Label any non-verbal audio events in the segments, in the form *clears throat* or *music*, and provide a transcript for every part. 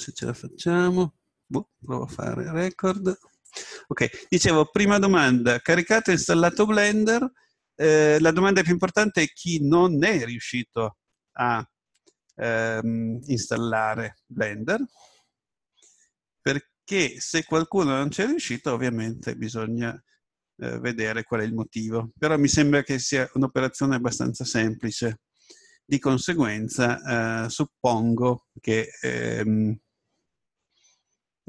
se ce la facciamo. Boh, provo a fare record. Ok, dicevo, prima domanda, caricato e installato Blender, eh, la domanda più importante è chi non è riuscito a ehm, installare Blender, perché se qualcuno non c'è riuscito ovviamente bisogna eh, vedere qual è il motivo, però mi sembra che sia un'operazione abbastanza semplice, di conseguenza eh, suppongo che... Ehm,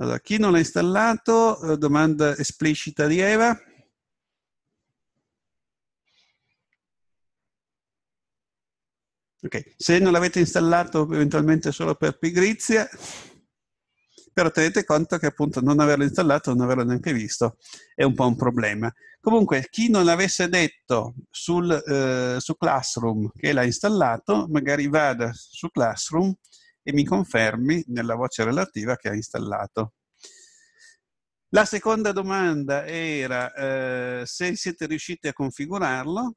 allora, chi non l'ha installato? Eh, domanda esplicita di Eva. Okay. Se non l'avete installato eventualmente solo per pigrizia, però tenete conto che appunto non averlo installato, non averlo neanche visto, è un po' un problema. Comunque, chi non l'avesse detto sul, eh, su Classroom che l'ha installato, magari vada su Classroom e mi confermi nella voce relativa che ha installato. La seconda domanda era eh, se siete riusciti a configurarlo,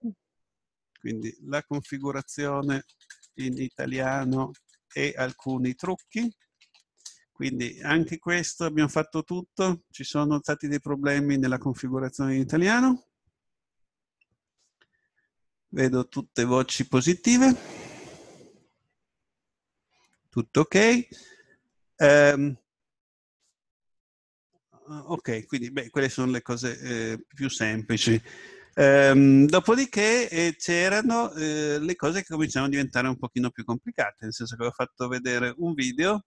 quindi la configurazione in italiano e alcuni trucchi. Quindi anche questo abbiamo fatto tutto, ci sono stati dei problemi nella configurazione in italiano. Vedo tutte voci positive tutto ok. Um, ok, quindi beh, quelle sono le cose eh, più semplici. Um, dopodiché eh, c'erano eh, le cose che cominciavano a diventare un pochino più complicate, nel senso che ho fatto vedere un video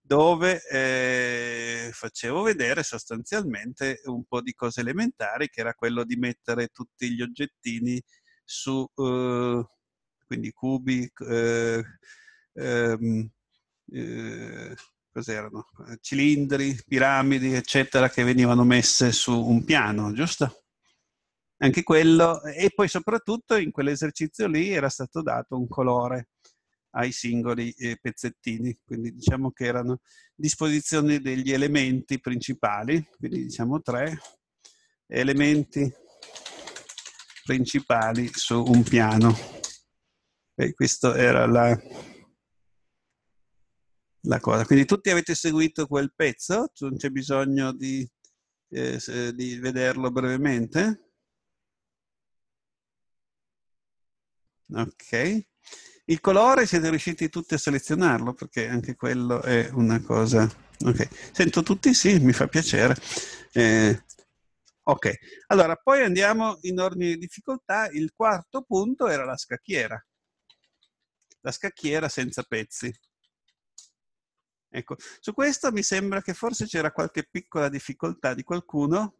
dove eh, facevo vedere sostanzialmente un po' di cose elementari, che era quello di mettere tutti gli oggettini su, eh, quindi cubi, eh, ehm, eh, cos'erano? Eh, cilindri, piramidi, eccetera, che venivano messe su un piano, giusto? Anche quello, e poi soprattutto in quell'esercizio lì era stato dato un colore ai singoli eh, pezzettini, quindi diciamo che erano disposizioni degli elementi principali, quindi diciamo tre elementi principali su un piano. E questa era la, la cosa. Quindi tutti avete seguito quel pezzo, non c'è bisogno di, eh, di vederlo brevemente. Ok. Il colore siete riusciti tutti a selezionarlo perché anche quello è una cosa... Ok, sento tutti sì, mi fa piacere. Eh, ok, allora poi andiamo in ordine di difficoltà. Il quarto punto era la scacchiera. La scacchiera senza pezzi. Ecco, su questo mi sembra che forse c'era qualche piccola difficoltà di qualcuno.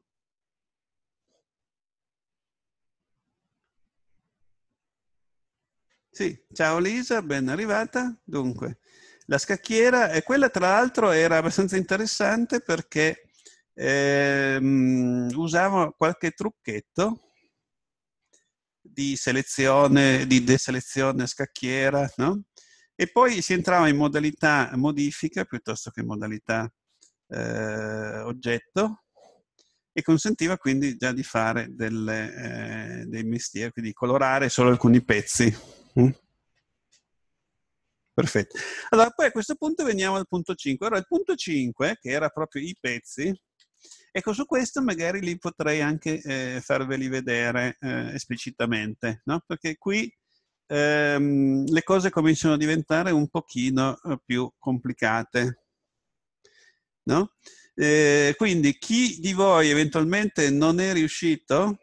Sì, ciao Lisa, ben arrivata. Dunque, la scacchiera, e quella tra l'altro era *laughs* abbastanza interessante perché ehm, usavo qualche trucchetto di selezione, di deselezione scacchiera, no? E poi si entrava in modalità modifica piuttosto che in modalità eh, oggetto e consentiva quindi già di fare delle, eh, dei mestieri, quindi colorare solo alcuni pezzi. Mm? Perfetto. Allora, poi a questo punto veniamo al punto 5. Allora, il punto 5, che era proprio i pezzi, ecco, su questo magari li potrei anche eh, farveli vedere eh, esplicitamente, no? Perché qui ehm, le cose cominciano a diventare un pochino eh, più complicate. No? Eh, quindi chi di voi eventualmente non è riuscito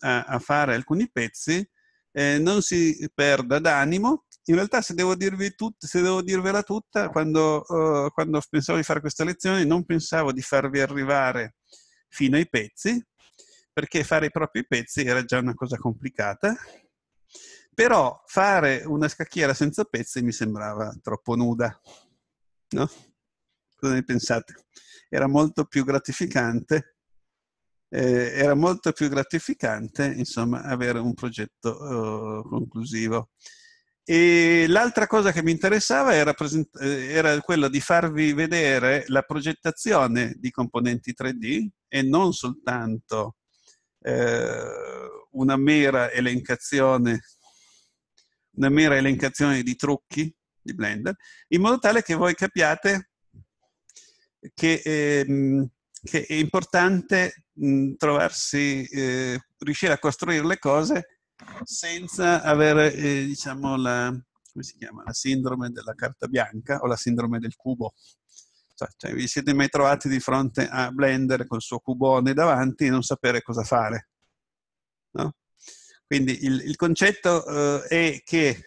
a, a fare alcuni pezzi, eh, non si perda d'animo. In realtà se devo, dirvi tut- se devo dirvela tutta, quando, uh, quando pensavo di fare questa lezione non pensavo di farvi arrivare fino ai pezzi, perché fare i propri pezzi era già una cosa complicata, però fare una scacchiera senza pezzi mi sembrava troppo nuda, no? Cosa ne pensate? Era molto più gratificante, eh, era molto più gratificante, insomma, avere un progetto eh, conclusivo. E l'altra cosa che mi interessava era, present- eh, era, quella di farvi vedere la progettazione di componenti 3D e non soltanto eh, una mera elencazione una mera elencazione di trucchi di Blender, in modo tale che voi capiate che, ehm, che è importante mh, trovarsi, eh, riuscire a costruire le cose senza avere, eh, diciamo, la, chiama, la, sindrome della carta bianca o la sindrome del cubo. Cioè, cioè, vi siete mai trovati di fronte a Blender col suo cubone davanti e non sapere cosa fare? No? Quindi il, il concetto, eh, è che,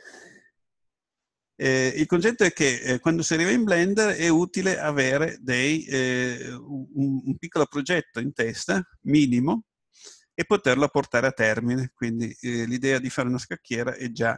eh, il concetto è che eh, quando si arriva in Blender è utile avere dei, eh, un, un, piccolo progetto in testa, minimo, e poterlo portare a termine. Quindi eh, l'idea di fare una scacchiera è già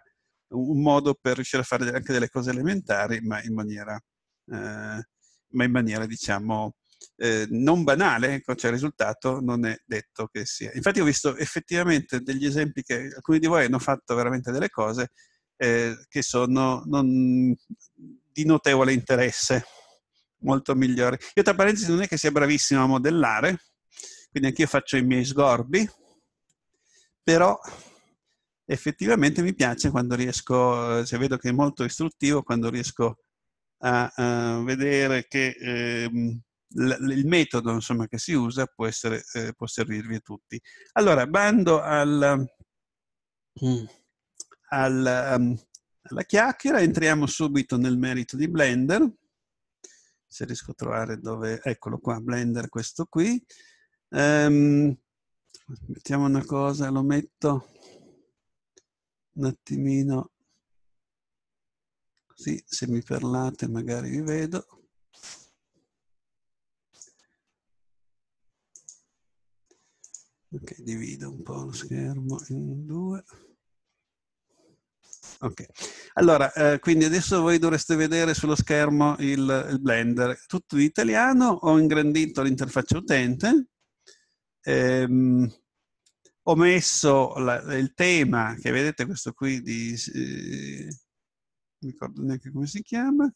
un modo per riuscire a fare anche delle cose elementari, ma in maniera, eh, ma in maniera diciamo, eh, non banale, ecco, cioè il risultato non è detto che sia. Infatti ho visto effettivamente degli esempi che alcuni di voi hanno fatto veramente delle cose eh, che sono non, di notevole interesse, molto migliori. Io tra parentesi non è che sia bravissimo a modellare, quindi anch'io faccio i miei sgorbi, però effettivamente mi piace quando riesco, cioè vedo che è molto istruttivo, quando riesco a, a vedere che... Eh, l- il metodo insomma, che si usa può, essere, eh, può, servirvi a tutti. Allora, bando al, mm. al, ehm, alla chiacchiera, entriamo subito nel merito di Blender. Se riesco a trovare dove... Eccolo qua, Blender, questo qui. Um, mettiamo una cosa, lo metto un attimino. Sì, se mi parlate magari vi vedo. Ok, divido un po' lo schermo in due. Ok, allora, eh, quindi adesso voi dovreste vedere sullo schermo il, il Blender. Tutto in italiano, ho ingrandito l'interfaccia utente, ehm, ho messo la, il tema, che vedete questo qui di... Eh, non ricordo neanche come si chiama,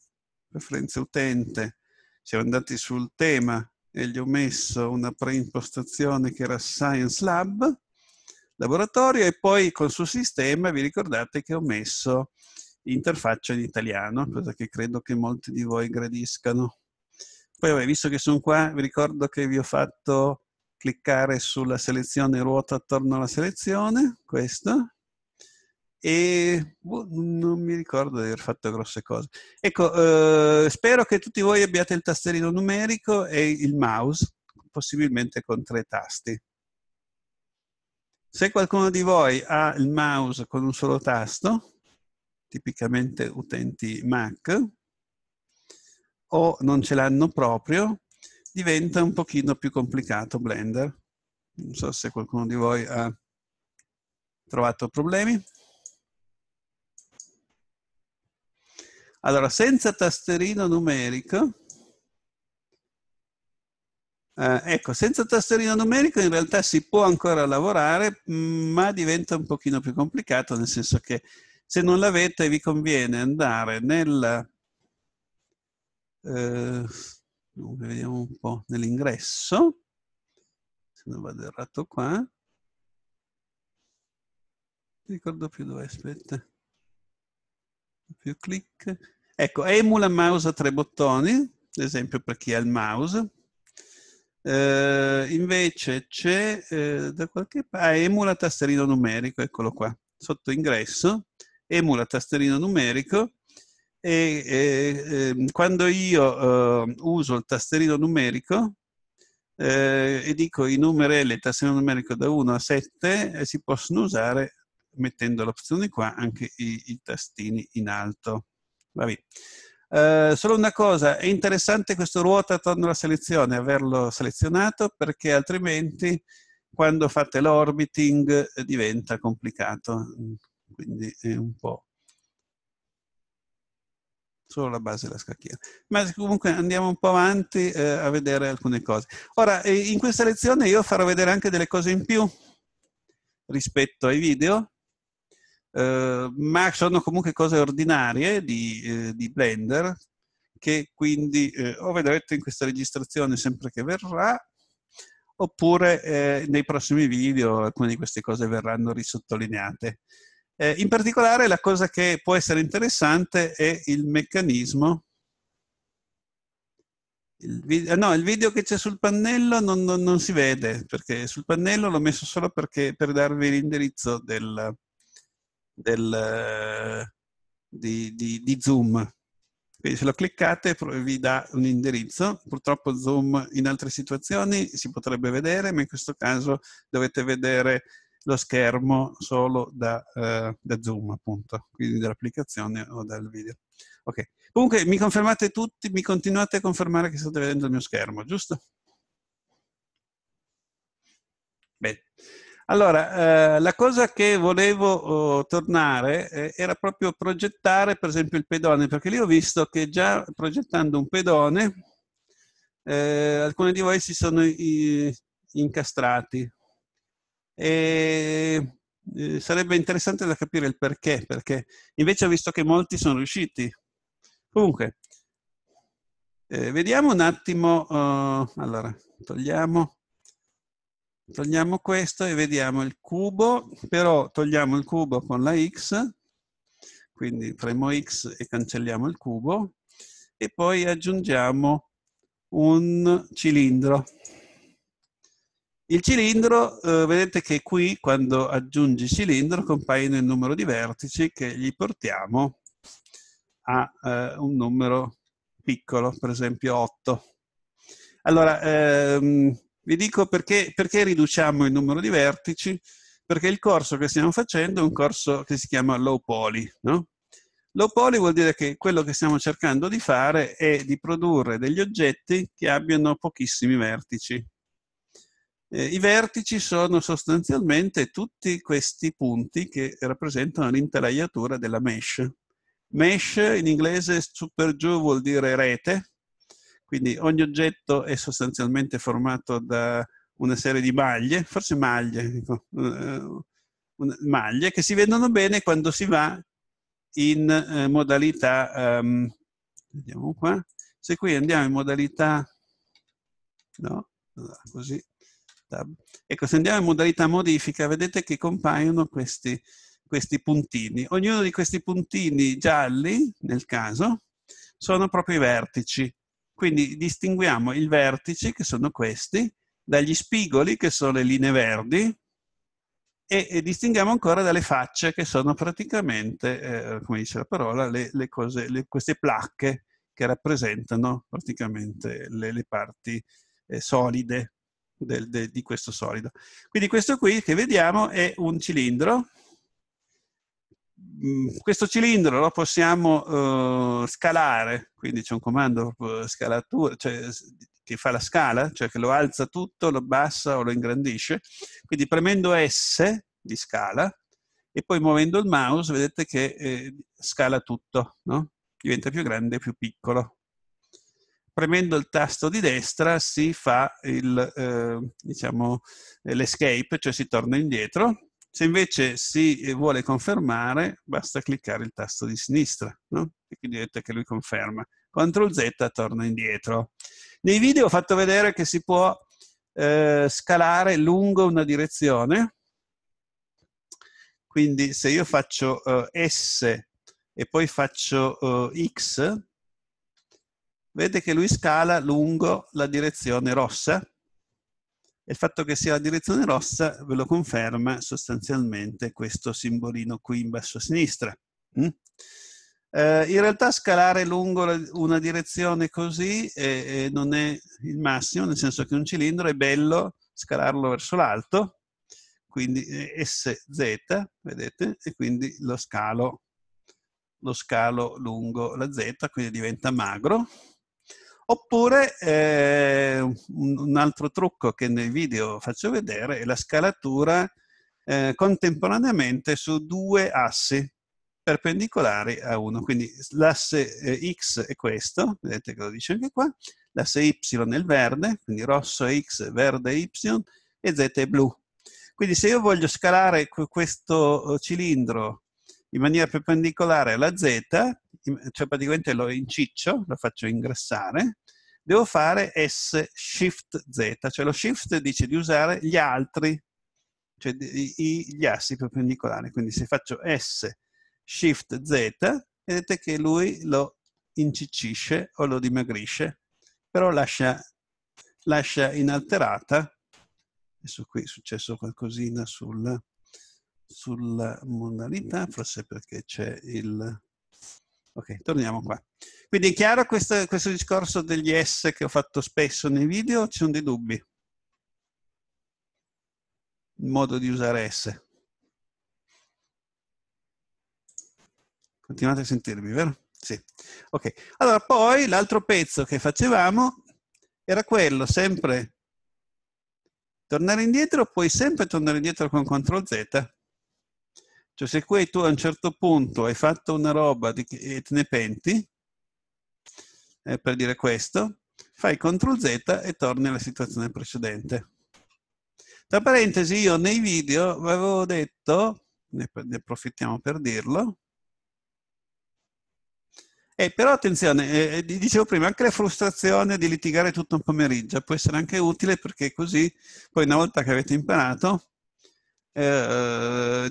preferenze utente, siamo andati sul tema e gli ho messo una preimpostazione che era Science Lab, laboratorio, e poi col suo sistema vi ricordate che ho messo interfaccia in italiano, mm. cosa che credo che molti di voi gradiscano. Poi, vabbè, visto che sono qua, vi ricordo che vi ho fatto cliccare sulla selezione ruota attorno alla selezione, questa, e boh, non mi ricordo di aver fatto grosse cose. Ecco, eh, spero che tutti voi abbiate il tastierino numerico e il mouse, possibilmente con tre tasti. Se qualcuno di voi ha il mouse con un solo tasto, tipicamente utenti Mac, o non ce l'hanno proprio, diventa un pochino più complicato Blender. Non so se qualcuno di voi ha trovato problemi. Allora, senza tasterino numerico, eh, ecco, senza tasterino numerico in realtà si può ancora lavorare, ma diventa un pochino più complicato, nel senso che se non l'avete vi conviene andare nel... Eh, vediamo un po' nell'ingresso, se non vado errato qua. Non ricordo più dove, aspetta. Più clic. Ecco, emula mouse a tre bottoni, ad esempio per chi ha il mouse. Eh, invece c'è eh, da qualche parte, ah, emula tasterino numerico, eccolo qua, sotto ingresso, emula tasterino numerico e, e, e ehm, quando io eh, uso il tasterino numerico eh, e dico i numerelli, il tasterino numerico da 1 a 7, eh, si possono usare mettendo l'opzione qua anche i, i tastini in alto. Eh, solo una cosa, è interessante questo ruota attorno alla selezione, averlo selezionato perché altrimenti quando fate l'orbiting eh, diventa complicato, quindi è un po' solo la base della scacchiera. Ma comunque andiamo un po' avanti eh, a vedere alcune cose. Ora, eh, in questa lezione io farò vedere anche delle cose in più rispetto ai video, eh, ma sono comunque cose ordinarie di, eh, di Blender che quindi eh, o vedrete in questa registrazione sempre che verrà oppure eh, nei prossimi video alcune di queste cose verranno risottolineate. Eh, in particolare la cosa che può essere interessante è il meccanismo il video, no, il video che c'è sul pannello non, non, non, si vede perché sul pannello l'ho messo solo perché, per darvi l'indirizzo del, del, eh, di, di, di Zoom. Quindi se lo cliccate vi dà un indirizzo, purtroppo Zoom in altre situazioni si potrebbe vedere, ma in questo caso dovete vedere lo schermo solo da, eh, da Zoom appunto, quindi dall'applicazione o dal video. Ok, comunque mi confermate tutti, mi continuate a confermare che state vedendo il mio schermo, giusto? Bene. Allora, eh, la cosa che volevo oh, tornare eh, era proprio progettare, per esempio, il pedone, perché lì ho visto che già progettando un pedone, eh, alcuni di voi si sono i, incastrati. E eh, sarebbe interessante da capire il perché, perché invece ho visto che molti sono riusciti. Comunque, eh, vediamo un attimo, oh, allora, togliamo Togliamo questo e vediamo il cubo, però togliamo il cubo con la x, quindi premo x e cancelliamo il cubo, e poi aggiungiamo un cilindro. Il cilindro, eh, vedete che qui quando aggiungi cilindro compaiono il numero di vertici che gli portiamo a eh, un numero piccolo, per esempio 8. Allora, ehm, vi dico perché, perché riduciamo il numero di vertici, perché il corso che stiamo facendo è un corso che si chiama low poly. No? Low poly vuol dire che quello che stiamo cercando di fare è di produrre degli oggetti che abbiano pochissimi vertici. Eh, I vertici sono sostanzialmente tutti questi punti che rappresentano l'intelaiatura della mesh. Mesh in inglese super giù vuol dire rete, quindi ogni oggetto è sostanzialmente formato da una serie di maglie, forse maglie, ecco, una, maglie che si vedono bene quando si va in eh, modalità, um, vediamo qua, se qui andiamo in modalità, no, così, tab. ecco se andiamo in modalità modifica vedete che compaiono questi, questi puntini, ognuno di questi puntini gialli nel caso sono proprio i vertici, quindi distinguiamo i vertici, che sono questi, dagli spigoli, che sono le linee verdi, e, e distinguiamo ancora dalle facce, che sono praticamente, eh, come dice la parola, le, le cose, le, queste placche che rappresentano praticamente le, parti eh, solide del, de, di questo solido. Quindi questo qui che vediamo è un cilindro Mm, questo cilindro lo possiamo uh, scalare, quindi c'è un comando eh, scalatura, cioè, che fa la scala, cioè che lo alza tutto, lo abbassa o lo ingrandisce. Quindi premendo S di scala e poi muovendo il mouse vedete che eh, scala tutto, no? diventa più grande e più piccolo. Premendo il tasto di destra si fa il, eh, diciamo, l'escape, cioè si torna indietro se invece si eh, vuole confermare, basta cliccare il tasto di sinistra, no? e quindi vedete che lui conferma. CTRL Z torna indietro. Nei video ho fatto vedere che si può eh, scalare lungo una direzione, quindi se io faccio eh, S e poi faccio eh, X, vede che lui scala lungo la direzione rossa, e il fatto che sia la direzione rossa ve lo conferma sostanzialmente questo simbolino qui in basso a sinistra. Mm? Eh, in realtà scalare lungo una direzione così eh, eh, non è il massimo, nel senso che un cilindro è bello scalarlo verso l'alto, quindi eh, SZ, vedete, e quindi lo scalo, lo scalo lungo la Z, quindi diventa magro, Oppure eh, un altro trucco che nel video faccio vedere è la scalatura eh, contemporaneamente su due assi perpendicolari a uno. Quindi l'asse eh, X è questo, vedete che lo dice anche qua, l'asse Y è il verde, quindi rosso è X, verde è Y e Z è blu. Quindi se io voglio scalare questo eh, cilindro in maniera perpendicolare alla z, cioè praticamente lo inciccio, lo faccio ingrassare, devo fare S shift Z, cioè lo shift dice di usare gli altri, cioè gli assi perpendicolari, quindi se faccio S shift Z, vedete che lui lo inciccisce o lo dimagrisce, però lascia, lascia inalterata, adesso qui è successo qualcosina sul sulla modalità, mm. forse perché c'è il... Ok, torniamo qua. Quindi è chiaro questo, questo discorso degli S che ho fatto spesso nei video? Ci sono dei dubbi? Il modo di usare S. Continuate a sentirmi, vero? Sì. Ok. Allora, poi l'altro pezzo che facevamo era quello, sempre tornare indietro, puoi sempre tornare indietro con CTRL Z cioè se qui tu a un certo punto hai fatto una roba di, e te ne penti, eh, per dire questo, fai CTRL Z e torni alla situazione precedente. Tra parentesi, io nei video vi avevo detto, ne, ne approfittiamo per dirlo, eh, però attenzione, eh, eh dicevo prima, anche la frustrazione di litigare tutto un pomeriggio può essere anche utile perché così poi una volta che avete imparato eh,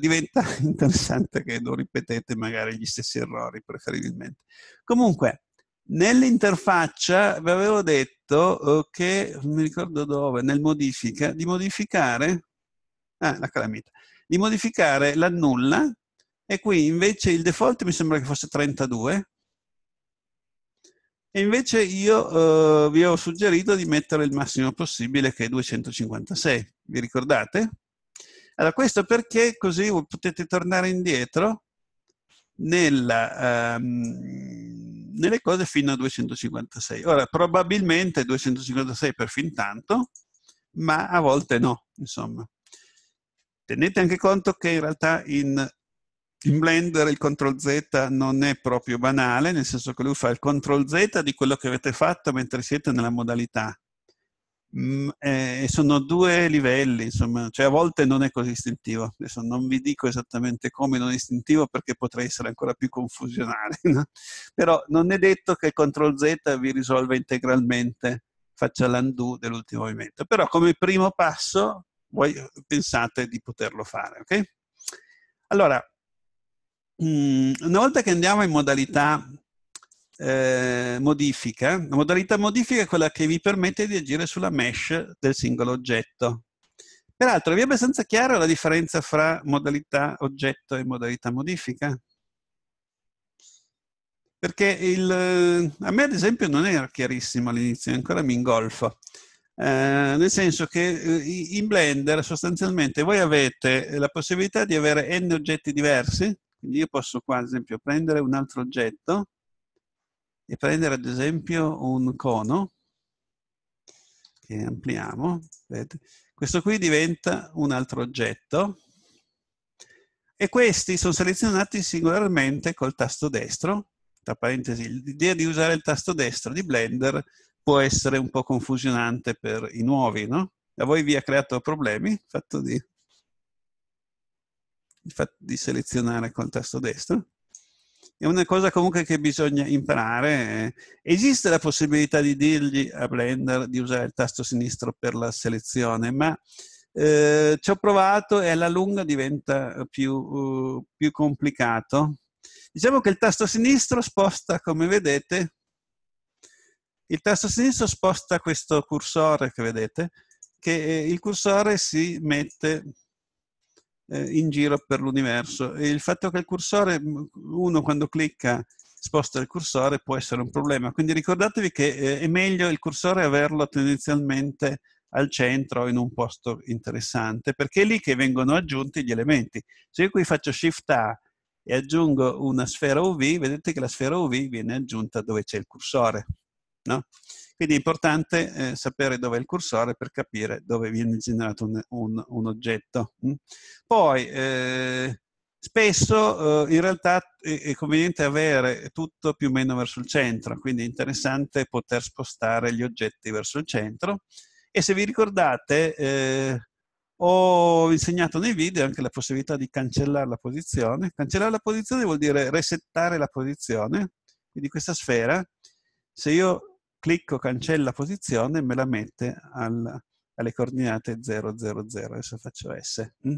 diventa *laughs* interessante che non ripetete magari gli stessi errori preferibilmente. Comunque, nell'interfaccia vi avevo detto eh, che, non mi ricordo dove, nel modifica, di modificare, ah, la calamita, di modificare l'annulla e qui invece il default mi sembra che fosse 32 e invece io eh, vi ho suggerito di mettere il massimo possibile che è 256, vi ricordate? Allora, questo perché così potete tornare indietro nella, um, ehm, nelle cose fino a 256. Ora, probabilmente 256 per fin tanto, ma a volte no, insomma. Tenete anche conto che in realtà in, in Blender il CTRL Z non è proprio banale, nel senso che lui fa il CTRL Z di quello che avete fatto mentre siete nella modalità Mm, eh, sono due livelli, insomma, cioè a volte non è così istintivo. Adesso non vi dico esattamente come non è istintivo perché potrei essere ancora più confusionale, *laughs* no? però non è detto che CTRL Z vi risolva integralmente, faccia l'undo dell'ultimo movimento, però come primo passo voi pensate di poterlo fare, ok? Allora, mm, una volta che andiamo in modalità eh, modifica. La modalità modifica è quella che vi permette di agire sulla mesh del singolo oggetto. Peraltro, vi è abbastanza chiara la differenza fra modalità oggetto e modalità modifica? Perché il, a me, ad esempio, non era chiarissimo all'inizio, ancora mi ingolfo. Eh, nel senso che eh, in Blender sostanzialmente voi avete la possibilità di avere n oggetti diversi, quindi io posso qua ad esempio prendere un altro oggetto, e prendere ad esempio un cono che ampliamo. Questo qui diventa un altro oggetto e questi sono selezionati singolarmente col tasto destro. Tra parentesi, l'idea di usare il tasto destro di Blender può essere un po' confusionante per i nuovi, no? A voi vi ha creato problemi il fatto di, il fatto di selezionare col tasto destro? è una cosa comunque che bisogna imparare. Eh. Esiste la possibilità di dirgli a Blender di usare il tasto sinistro per la selezione, ma eh, ci ho provato e alla lunga diventa eh, più, uh, più complicato. Diciamo che il tasto sinistro sposta, come vedete, il tasto sinistro sposta questo cursore che vedete, che eh, il cursore si mette eh, in giro per l'universo. E il fatto che il cursore, uno quando clicca sposta il cursore può essere un problema. Quindi ricordatevi che eh, è meglio il cursore averlo tendenzialmente al centro in un posto interessante, perché è lì che vengono aggiunti gli elementi. Se io qui faccio Shift A e aggiungo una sfera UV, vedete che la sfera UV viene aggiunta dove c'è il cursore. No? Quindi è importante eh, sapere dove è il cursore per capire dove viene generato un, un, un oggetto. Mm. Poi, eh, spesso eh, in realtà è conveniente avere tutto più o meno verso il centro, quindi è interessante poter spostare gli oggetti verso il centro. E se vi ricordate, eh, ho insegnato nei video anche la possibilità di cancellare la posizione. Cancellare la posizione vuol dire resettare la posizione, quindi questa sfera, se io clicco cancella posizione e me la mette al, alle coordinate 000, Adesso faccio S. Mm.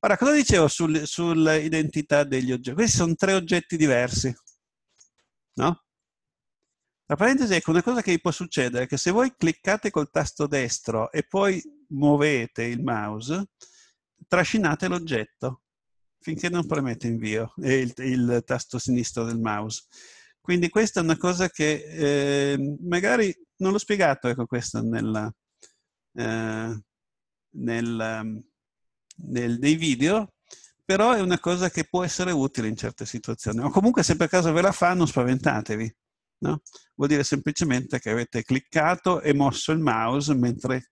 Ora, cosa dicevo sul, sull'identità degli oggetti? Questi sono tre oggetti diversi, no? Tra parentesi, che una cosa che vi può succedere è che se voi cliccate col tasto destro e poi muovete il mouse, trascinate l'oggetto finché non premete invio e il, il tasto sinistro del mouse. Quindi questa è una cosa che eh, magari non l'ho spiegato, ecco questo, nella, eh, nel, ehm, nel, nei video, però è una cosa che può essere utile in certe situazioni. O comunque se per caso ve la fa, non spaventatevi. No? Vuol dire semplicemente che avete cliccato e mosso il mouse mentre,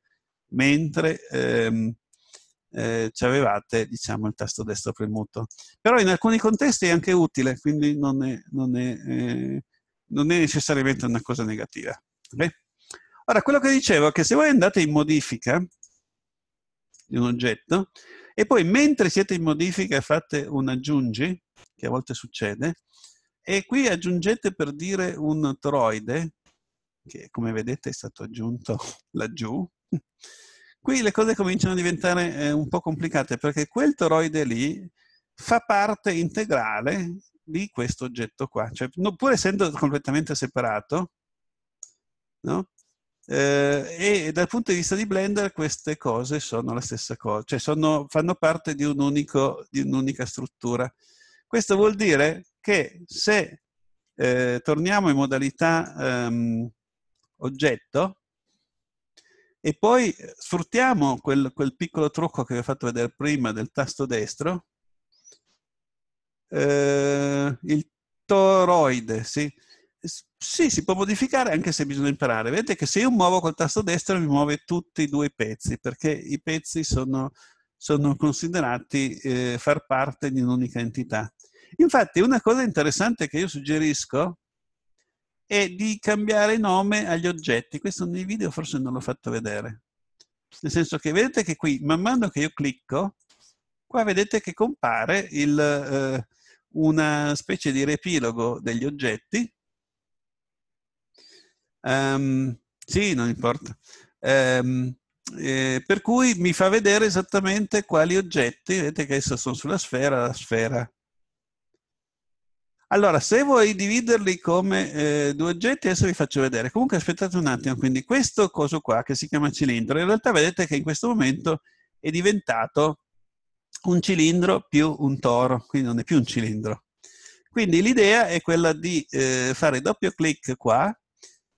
mentre ehm, eh, ci avevate diciamo, il tasto destro premuto. Però in alcuni contesti è anche utile, quindi non è, non è, eh, non è necessariamente una cosa negativa. Okay? Ora, quello che dicevo è che se voi andate in modifica di un oggetto e poi mentre siete in modifica fate un aggiungi, che a volte succede, e qui aggiungete per dire un troide, che come vedete è stato aggiunto *laughs* laggiù, Qui le cose cominciano a diventare eh, un po' complicate perché quel toroide lì fa parte integrale di questo oggetto qua, cioè, no, pur essendo completamente separato, no? eh, e dal punto di vista di Blender queste cose sono la stessa cosa, cioè sono, fanno parte di, un'unica struttura. Questo vuol dire che se eh, torniamo in modalità ehm, oggetto, e poi eh, sfruttiamo quel, quel piccolo trucco che vi ho fatto vedere prima del tasto destro, eh, il toroide, sì. sì, si può modificare anche se bisogna imparare. Vedete che se io muovo col tasto destro mi muove tutti e due i pezzi, perché i pezzi sono, sono considerati eh, far parte di un'unica entità. Infatti una cosa interessante che io suggerisco e di cambiare nome agli oggetti. Questo nei video forse non l'ho fatto vedere. Nel senso che vedete che qui, man mano che io clicco, qua vedete che compare il, eh, una specie di riepilogo degli oggetti. Um, sì, non importa. Um, eh, per cui mi fa vedere esattamente quali oggetti, vedete che adesso sono sulla sfera, la sfera allora, se vuoi dividerli come eh, due oggetti, adesso vi faccio vedere. Comunque aspettate un attimo, quindi questo coso qua che si chiama cilindro, in realtà vedete che in questo momento è diventato un cilindro più un toro, quindi non è più un cilindro. Quindi l'idea è quella di eh, fare doppio clic qua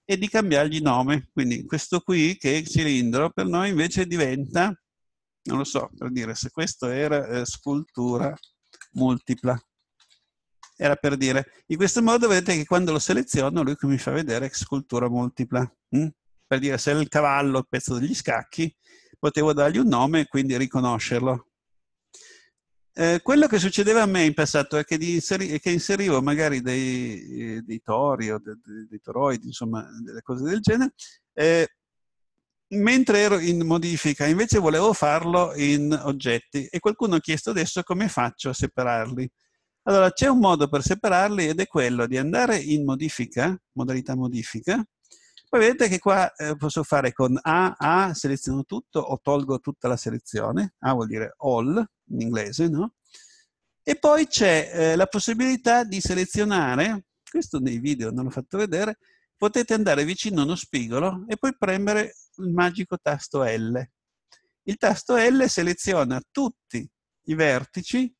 e di cambiargli nome. Quindi questo qui che è il cilindro per noi invece diventa, non lo so, per dire se questo era eh, scultura multipla. Era per dire, in questo modo vedete che quando lo seleziono lui mi fa vedere scultura multipla. Hm? Per dire, se il cavallo è il pezzo degli scacchi, potevo dargli un nome e quindi riconoscerlo. Eh, quello che succedeva a me in passato è che, inseri, che inserivo magari dei, eh, dei tori o dei, dei, toroidi, insomma, delle cose del genere, eh, mentre ero in modifica, invece volevo farlo in oggetti e qualcuno ha chiesto adesso come faccio a separarli. Allora, c'è un modo per separarli ed è quello di andare in modifica, modalità modifica, poi vedete che qua eh, posso fare con A, A, seleziono tutto o tolgo tutta la selezione, A vuol dire all in inglese, no? E poi c'è eh, la possibilità di selezionare, questo nei video non l'ho fatto vedere, potete andare vicino a uno spigolo e poi premere il magico tasto L. Il tasto L seleziona tutti i vertici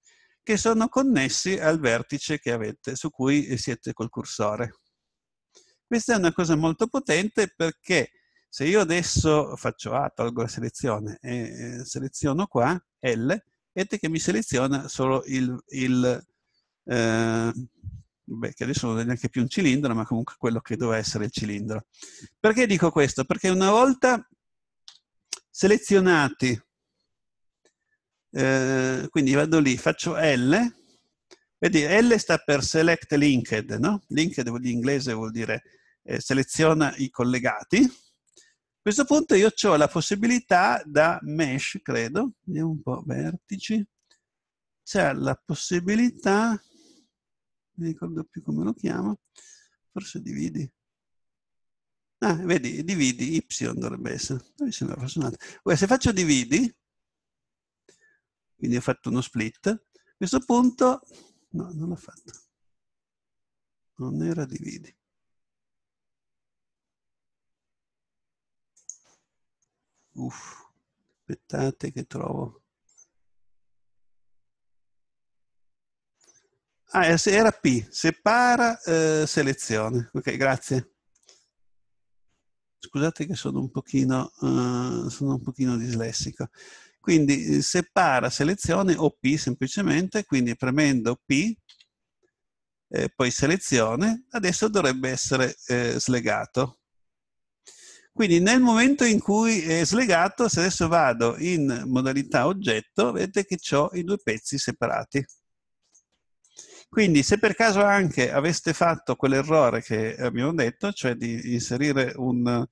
che sono connessi al vertice che avete, su cui siete col cursore. Questa è una cosa molto potente perché se io adesso faccio A, tolgo la selezione e eh, seleziono qua L, vedete che mi seleziona solo il, il eh, beh, che adesso non è neanche più un cilindro, ma comunque quello che doveva essere il cilindro. Perché dico questo? Perché una volta selezionati eh, quindi vado lì, faccio L, vedi L sta per Select Linked, no? Linked in inglese vuol dire eh, seleziona i collegati. A questo punto io ho la possibilità da mesh, credo, vediamo un po', vertici, c'è la possibilità, non mi ricordo più come lo chiamo, forse dividi, Ah, vedi, dividi y dovrebbe essere. Dove se faccio dividi, quindi ho fatto uno split. A questo punto, no, non l'ho fatto, non era dividi. Uff, aspettate che trovo. Ah, era P, separa, eh, selezione. Ok, grazie. Scusate che sono un pochino, eh, sono un pochino dislessico. Quindi eh, separa selezione o P semplicemente, quindi premendo P, eh, poi selezione, adesso dovrebbe essere eh, slegato. Quindi nel momento in cui è slegato, se adesso vado in modalità oggetto, vedete che ho i due pezzi separati. Quindi se per caso anche aveste fatto quell'errore che abbiamo detto, cioè di inserire un,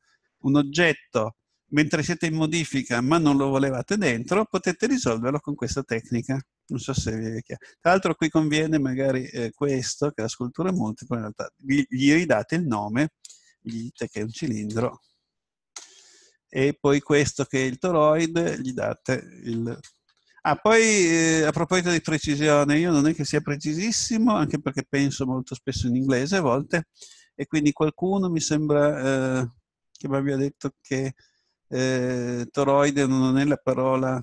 un oggetto mentre siete in modifica ma non lo volevate dentro, potete risolverlo con questa tecnica. Non so se vi è chiaro. Tra l'altro qui conviene magari eh, questo, che è la scultura multipla, in realtà gli, gli, ridate il nome, gli dite che è un cilindro, e poi questo che è il toroide, gli date il... Ah, poi eh, a proposito di precisione, io non è che sia precisissimo, anche perché penso molto spesso in inglese a volte, e quindi qualcuno mi sembra eh, che mi abbia detto che eh, toroide non è, parola,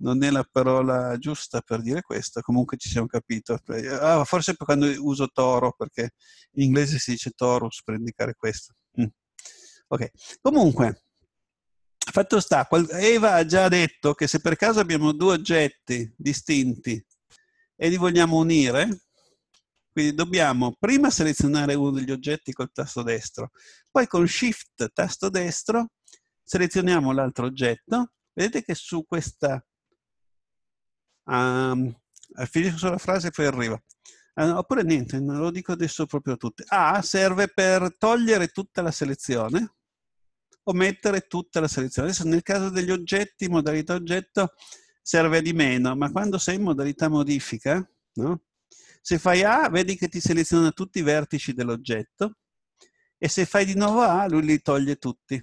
non è la parola giusta per dire questo, comunque ci siamo capiti. Ah, forse quando uso toro, perché in inglese si dice torus per indicare questo. Mm. Ok, comunque, fatto sta, Eva ha già detto che se per caso abbiamo due oggetti distinti e li vogliamo unire, quindi dobbiamo prima selezionare uno degli oggetti col tasto destro, poi con Shift tasto destro Selezioniamo l'altro oggetto. Vedete che su questa... Um, finisco sulla frase e poi arrivo. Uh, oppure niente, non lo dico adesso proprio a tutti. A ah, serve per togliere tutta la selezione o mettere tutta la selezione. Adesso nel caso degli oggetti, modalità oggetto, serve di meno, ma quando sei in modalità modifica, no? se fai A, vedi che ti seleziona tutti i vertici dell'oggetto e se fai di nuovo A, lui li toglie tutti.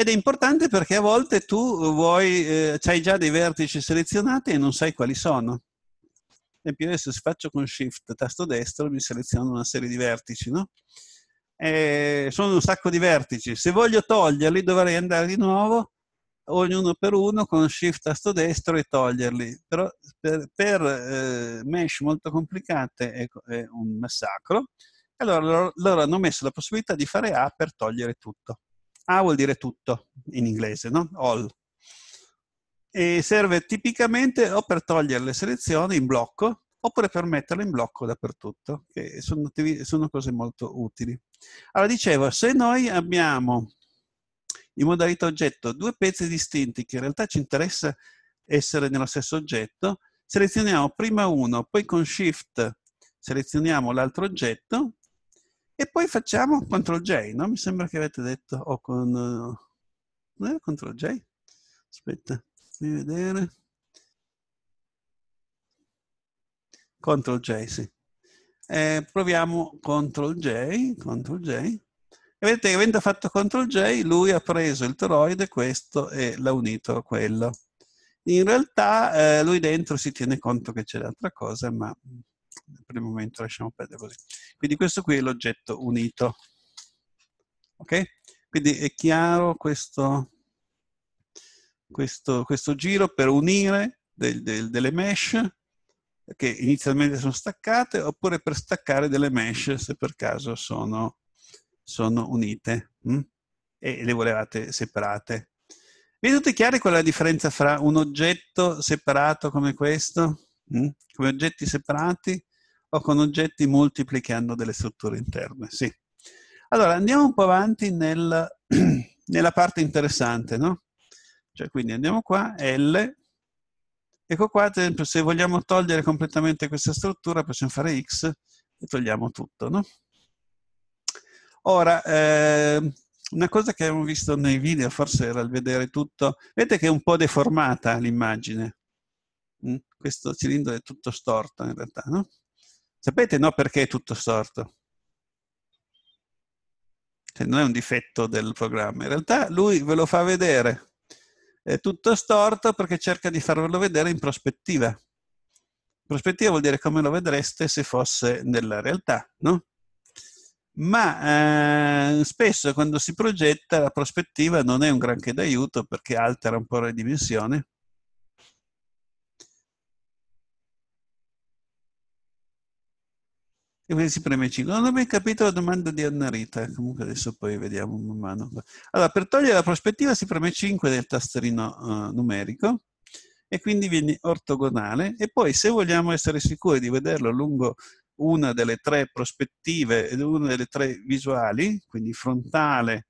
Ed è importante perché a volte tu vuoi, eh, hai già dei vertici selezionati e non sai quali sono. Ad esempio, adesso se faccio con Shift tasto destro mi seleziono una serie di vertici, no? E sono un sacco di vertici. Se voglio toglierli dovrei andare di nuovo ognuno per uno con shift tasto destro e toglierli. Però per, per eh, mesh molto complicate è, ecco, è un massacro. Allora loro, loro hanno messo la possibilità di fare A per togliere tutto. A vuol dire tutto in inglese, no? All. E serve tipicamente o per togliere le selezioni in blocco oppure per metterle in blocco dappertutto, che sono, sono cose molto utili. Allora, dicevo, se noi abbiamo in modalità oggetto due pezzi distinti che in realtà ci interessa essere nello stesso oggetto, selezioniamo prima uno, poi con Shift selezioniamo l'altro oggetto e poi facciamo CTRL J, no? Mi sembra che avete detto, o oh, con... Eh, non era CTRL J? Aspetta, fammi vedere. CTRL J, sì. Eh, proviamo CTRL J, CTRL J. E vedete che avendo fatto CTRL J, lui ha preso il toroide, questo, e l'ha unito a quello. In realtà eh, lui dentro si tiene conto che c'è l'altra cosa, ma per il momento lasciamo perdere così. Quindi questo qui è l'oggetto unito. Ok? Quindi è chiaro questo, questo, questo giro per unire del, del, delle mesh che inizialmente sono staccate oppure per staccare delle mesh se per caso sono, sono unite mh? Mm? e le volevate separate. Vi è tutti chiari qual è la differenza fra un oggetto separato come questo, mh? Mm? come oggetti separati, o con oggetti multipli che hanno delle strutture interne. Sì. Allora, andiamo un po' avanti nel, *clears throat* nella parte interessante, no? Cioè, quindi andiamo qua, L. Ecco qua, ad esempio, se vogliamo togliere completamente questa struttura, possiamo fare X e togliamo tutto, no? Ora, eh, una cosa che abbiamo visto nei video, forse era il vedere tutto, vedete che è un po' deformata l'immagine. Mm? Questo cilindro è tutto storto in realtà, no? Sapete no perché è tutto storto? Cioè, non è un difetto del programma, in realtà lui ve lo fa vedere. È tutto storto perché cerca di farvelo vedere in prospettiva. Prospettiva vuol dire come lo vedreste se fosse nella realtà, no? ma eh, spesso quando si progetta la prospettiva non è un granché d'aiuto perché altera un po' la dimensione E quindi si preme 5. Non ho ben capito la domanda di Anna Rita, comunque adesso poi vediamo man mano. Allora, per togliere la prospettiva si preme 5 del tasterino uh, eh, numerico e quindi viene ortogonale e poi se vogliamo essere sicuri di vederlo lungo una delle tre prospettive, una delle tre visuali, quindi frontale,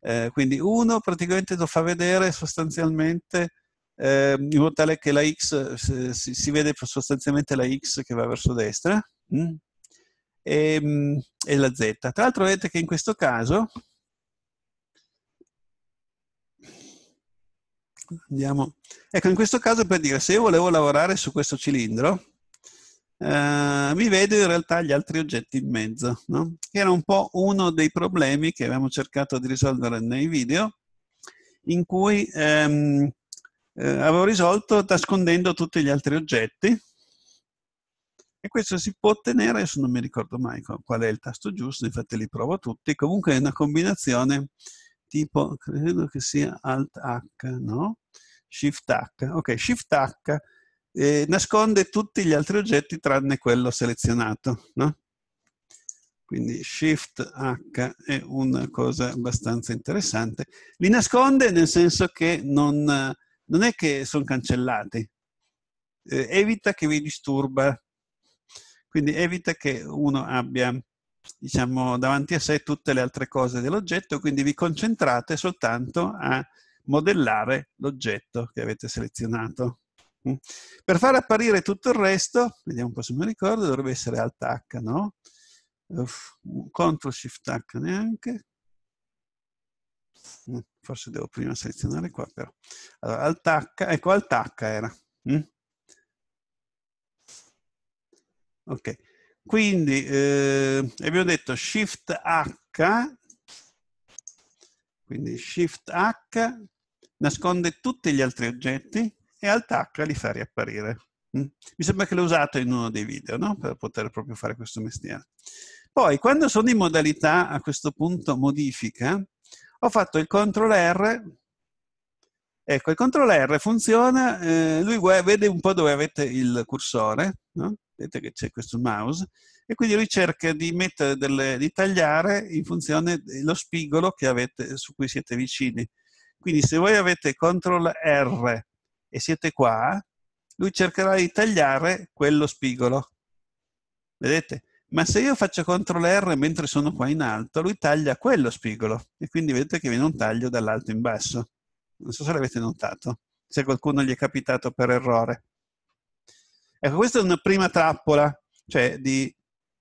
eh, quindi uno praticamente lo fa vedere sostanzialmente eh, in modo tale che la X eh, si, si, vede sostanzialmente la X che va verso destra, mh? Mm? e, ehm, e la Z. Tra l'altro vedete che in questo caso Andiamo. Ecco, in questo caso per dire, se io volevo lavorare su questo cilindro, eh, mi vedo in realtà gli altri oggetti in mezzo, no? che era un po' uno dei problemi che avevamo cercato di risolvere nei video, in cui ehm, eh, avevo risolto nascondendo tutti gli altri oggetti, e questo si può ottenere, adesso non mi ricordo mai qual è il tasto giusto, infatti li provo tutti, comunque è una combinazione tipo, credo che sia Alt H, no? Shift H. Ok, Shift H eh, nasconde tutti gli altri oggetti tranne quello selezionato, no? Quindi Shift H è una cosa abbastanza interessante. Li nasconde nel senso che non, non è che sono cancellati, eh, evita che vi disturba quindi evita che uno abbia diciamo, davanti a sé tutte le altre cose dell'oggetto, quindi vi concentrate soltanto a modellare l'oggetto che avete selezionato. Mm. Per far apparire tutto il resto, vediamo un po' se mi ricordo, dovrebbe essere Alt H, no? Ctrl Shift H neanche. Mm, forse devo prima selezionare qua però. Allora, Alt H, ecco Alt H era. Mm. Ok, quindi eh, abbiamo detto Shift H, quindi Shift H nasconde tutti gli altri oggetti e Alt H li fa riapparire. Mm. Mi sembra che l'ho usato in uno dei video, no? Per poter proprio fare questo mestiere. Poi, quando sono in modalità, a questo punto, modifica, ho fatto il CTRL R. Ecco, il CTRL R funziona, eh, lui vede un po' dove avete il cursore, no? vedete che c'è questo mouse, e quindi lui cerca di, delle, di tagliare in funzione dello spigolo avete, su cui siete vicini. Quindi se voi avete CTRL R e siete qua, lui cercherà di tagliare quello spigolo. Vedete? Ma se io faccio CTRL R mentre sono qua in alto, lui taglia quello spigolo. E quindi vedete che viene un taglio dall'alto in basso. Non so se l'avete notato, se qualcuno gli è capitato per errore. Ecco, questa è una prima trappola, cioè di...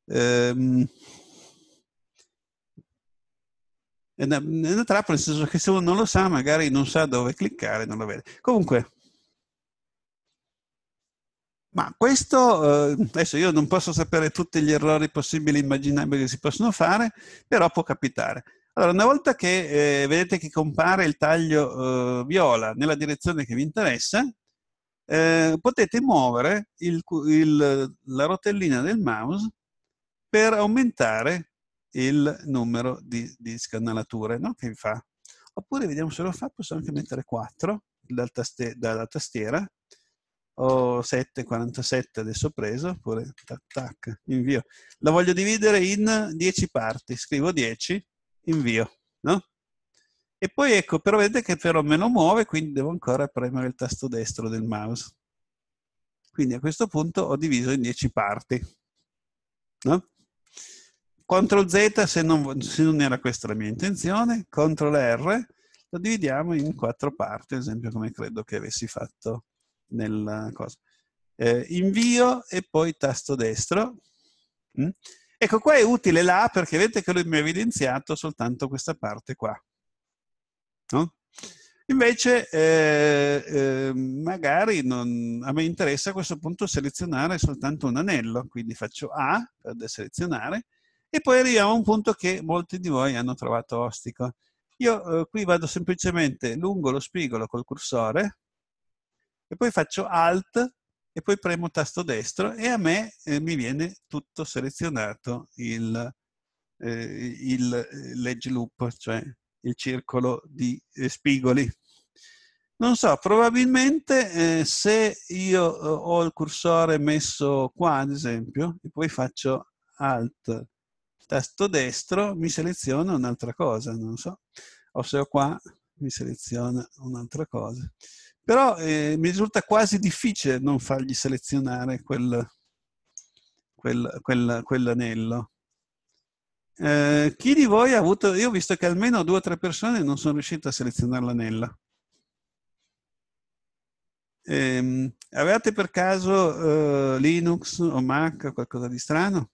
Ehm, è una, una, trappola nel senso che se uno non lo sa, magari non sa dove cliccare, non lo vede. Comunque, ma questo, eh, adesso io non posso sapere tutti gli errori possibili e immaginabili che si possono fare, però può capitare. Allora, una volta che eh, vedete che compare il taglio eh, viola nella direzione che vi interessa, eh, potete muovere il, il, la rotellina del mouse per aumentare il numero di, di scanalature no? che vi fa. Oppure vediamo se lo fa, posso anche mettere 4 dal taste, dalla tastiera. Ho 7,47 adesso ho preso, oppure tac, tac, invio. La voglio dividere in 10 parti, scrivo 10, invio. No? E poi ecco, però vedete che però me lo muove, quindi devo ancora premere il tasto destro del mouse. Quindi a questo punto ho diviso in 10 parti. No? CTRL Z se non, se non, era questa la mia intenzione, CTRL R lo dividiamo in quattro parti, ad esempio come credo che avessi fatto nella cosa. Eh, invio e poi tasto destro. Mm? Ecco, qua è utile là perché vedete che lui mi ha evidenziato soltanto questa parte qua. No? Invece, eh, eh, magari non, a me interessa a questo punto selezionare soltanto un anello, quindi faccio A per deselezionare e poi arriviamo a un punto che molti di voi hanno trovato ostico. Io eh, qui vado semplicemente lungo lo spigolo col cursore e poi faccio Alt e poi premo tasto destro e a me eh, mi viene tutto selezionato il, eh, il, il ledge loop, cioè il circolo di eh, spigoli. Non so, probabilmente eh, se io eh, ho il cursore messo qua, ad esempio, e poi faccio Alt, tasto destro, mi seleziona un'altra cosa, non so. O se ho qua, mi seleziona un'altra cosa. Però eh, mi risulta quasi difficile non fargli selezionare quel, quel, quel, quell'anello. Eh, chi di voi ha avuto, io ho visto che almeno due o tre persone non sono riuscite a selezionare l'anella. Eh, avevate per caso eh, Linux o Mac o qualcosa di strano?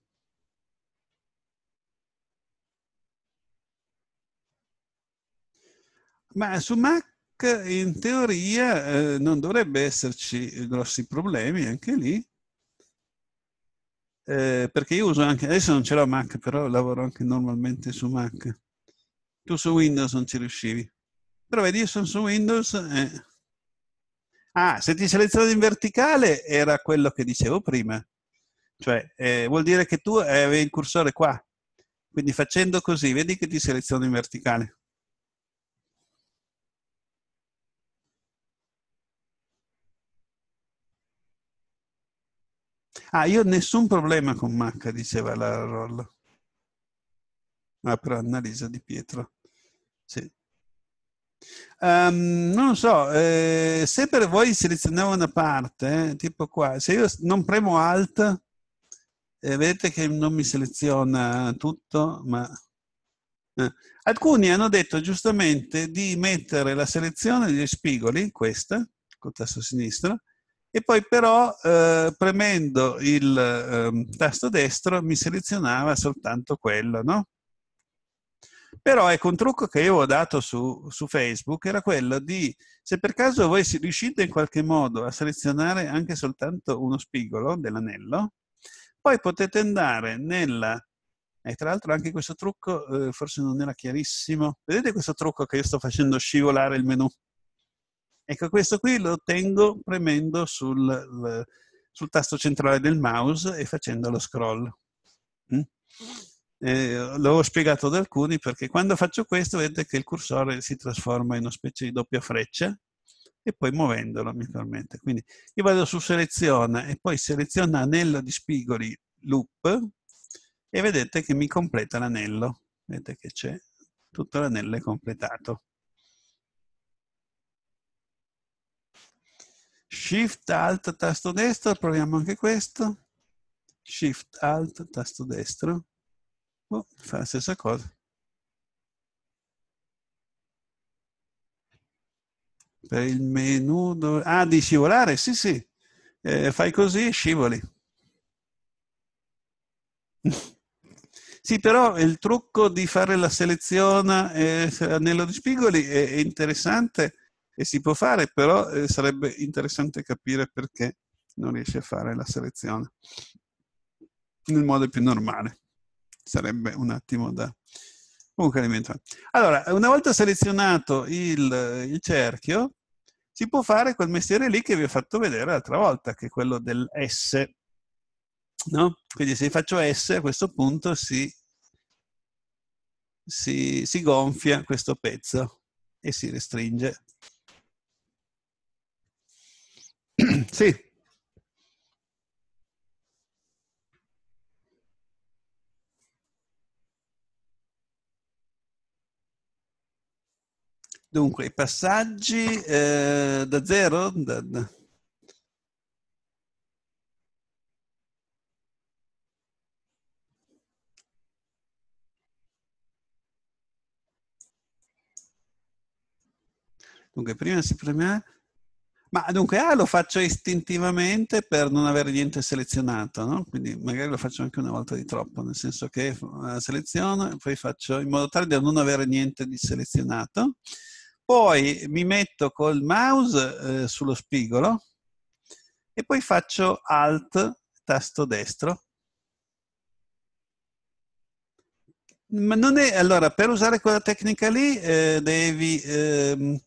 Ma su Mac in teoria eh, non dovrebbe esserci grossi problemi anche lì eh, perché io uso anche, adesso non ce l'ho Mac, però lavoro anche normalmente su Mac. Tu su Windows non ci riuscivi. Però vedi, io sono su Windows e... Ah, se ti seleziono in verticale era quello che dicevo prima. Cioè, eh, vuol dire che tu avevi il cursore qua. Quindi facendo così, vedi che ti seleziono in verticale. Ah, io ho nessun problema con Macca, diceva la Ah, però Annalisa di Pietro. Sì. Um, non so, eh, se per voi selezionavo una parte, eh, tipo qua, se io non premo Alt, eh, vedete che non mi seleziona tutto, ma... Eh. Alcuni hanno detto giustamente di mettere la selezione degli spigoli, questa, col tasto sinistro, e poi però eh, premendo il eh, tasto destro mi selezionava soltanto quello, no? Però ecco un trucco che io ho dato su, su Facebook era quello di, se per caso voi riuscite in qualche modo a selezionare anche soltanto uno spigolo dell'anello, poi potete andare nella e tra l'altro anche questo trucco eh, forse non era chiarissimo. Vedete questo trucco che io sto facendo scivolare il menu? Ecco, questo qui lo ottengo premendo sul, sul tasto centrale del mouse e facendo lo scroll. Mm? Eh, l'ho spiegato ad alcuni perché quando faccio questo vedete che il cursore si trasforma in una specie di doppia freccia e poi muovendolo mi permette. Quindi io vado su seleziona e poi seleziona anello di spigoli loop e vedete che mi completa l'anello. Vedete che c'è, tutto l'anello è completato. Shift Alt tasto destro, proviamo anche questo. Shift Alt tasto destro. Oh, fa la stessa cosa. Per il menu... Dove... Ah, di scivolare, sì, sì. Eh, fai così e scivoli. *laughs* Sì, però il trucco di fare la selezione eh, anello di spigoli è interessante e si può fare, però eh, sarebbe interessante capire perché non riesce a fare la selezione nel modo più normale. Sarebbe un attimo da... Comunque alimento. Allora, una volta selezionato il, il cerchio, si può fare quel mestiere lì che vi ho fatto vedere l'altra volta, che è quello del S. No? Quindi se faccio S a questo punto si, si, si gonfia questo pezzo e si restringe sì. Dunque, i passaggi eh, da zero? Da, da. Dunque, prima si premeva ma dunque A ah, lo faccio istintivamente per non avere niente selezionato, no? quindi magari lo faccio anche una volta di troppo, nel senso che eh, seleziono e poi faccio in modo tale da non avere niente di selezionato. Poi mi metto col mouse eh, sullo spigolo e poi faccio Alt, tasto destro. Ma non è, allora, per usare quella tecnica lì eh, devi... Eh,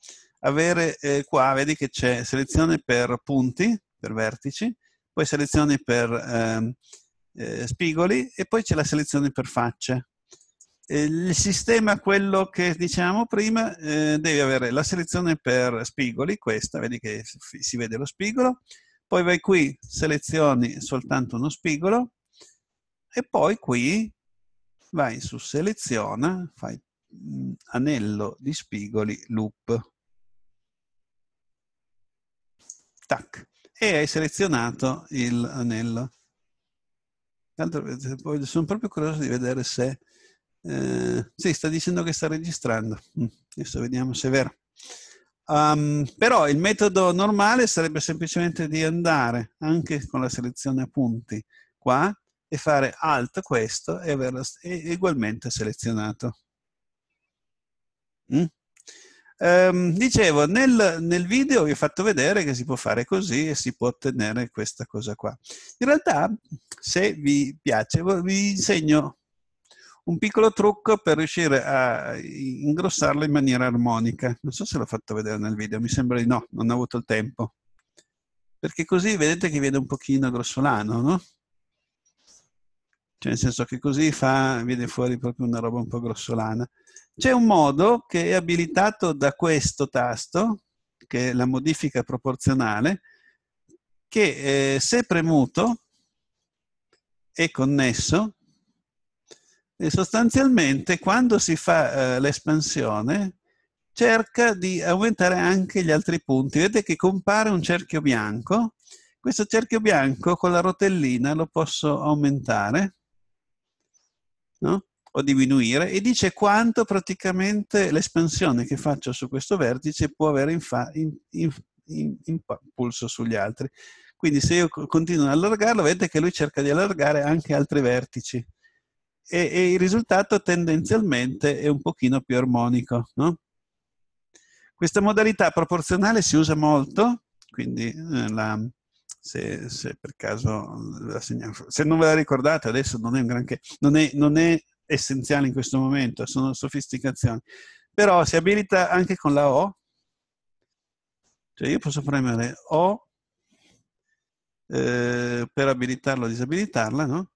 avere eh, qua, vedi che c'è selezione per punti, per vertici, poi selezioni per eh, eh, spigoli e poi c'è la selezione per facce. Il sistema, quello che diciamo prima, eh, devi avere la selezione per spigoli, questa, vedi che si vede lo spigolo, poi vai qui, selezioni soltanto uno spigolo e poi qui vai su seleziona, fai mm, anello di spigoli loop tac, e hai selezionato l'anello. Eh, sono proprio curioso di vedere se... Eh, sì, sta dicendo che sta registrando. Mm, adesso vediamo se è vero. Um, però il metodo normale sarebbe semplicemente di andare anche con la selezione a punti qua e fare alt questo e averlo e ugualmente selezionato. Mm? Ehm, dicevo, nel, nel, video vi ho fatto vedere che si può fare così e si può ottenere questa cosa qua. In realtà, se vi piace, vi insegno un piccolo trucco per riuscire a ingrossarlo in maniera armonica. Non so se l'ho fatto vedere nel video, mi sembra di no, non ho avuto il tempo. Perché così vedete che viene un pochino grossolano, no? Cioè nel senso che così fa, viene fuori proprio una roba un po' grossolana. C'è un modo che è abilitato da questo tasto, che è la modifica proporzionale, che eh, se premuto è connesso e eh, sostanzialmente quando si fa eh, l'espansione cerca di aumentare anche gli altri punti. Vedete che compare un cerchio bianco. Questo cerchio bianco con la rotellina lo posso aumentare. No? o diminuire e dice quanto praticamente l'espansione che faccio su questo vertice può avere infa, in, in, in, impulso sugli altri. Quindi se io continuo ad allargarlo, vedete che lui cerca di allargare anche altri vertici e, e il risultato tendenzialmente è un pochino più armonico. No? Questa modalità proporzionale si usa molto, quindi eh, la, se, se, per caso la segnalo, se non ve la ricordate adesso non è un granché, non è, non è essenziali in questo momento, sono sofisticazioni. Però si abilita anche con la O, cioè io posso premere O eh, per abilitarla o disabilitarla, no?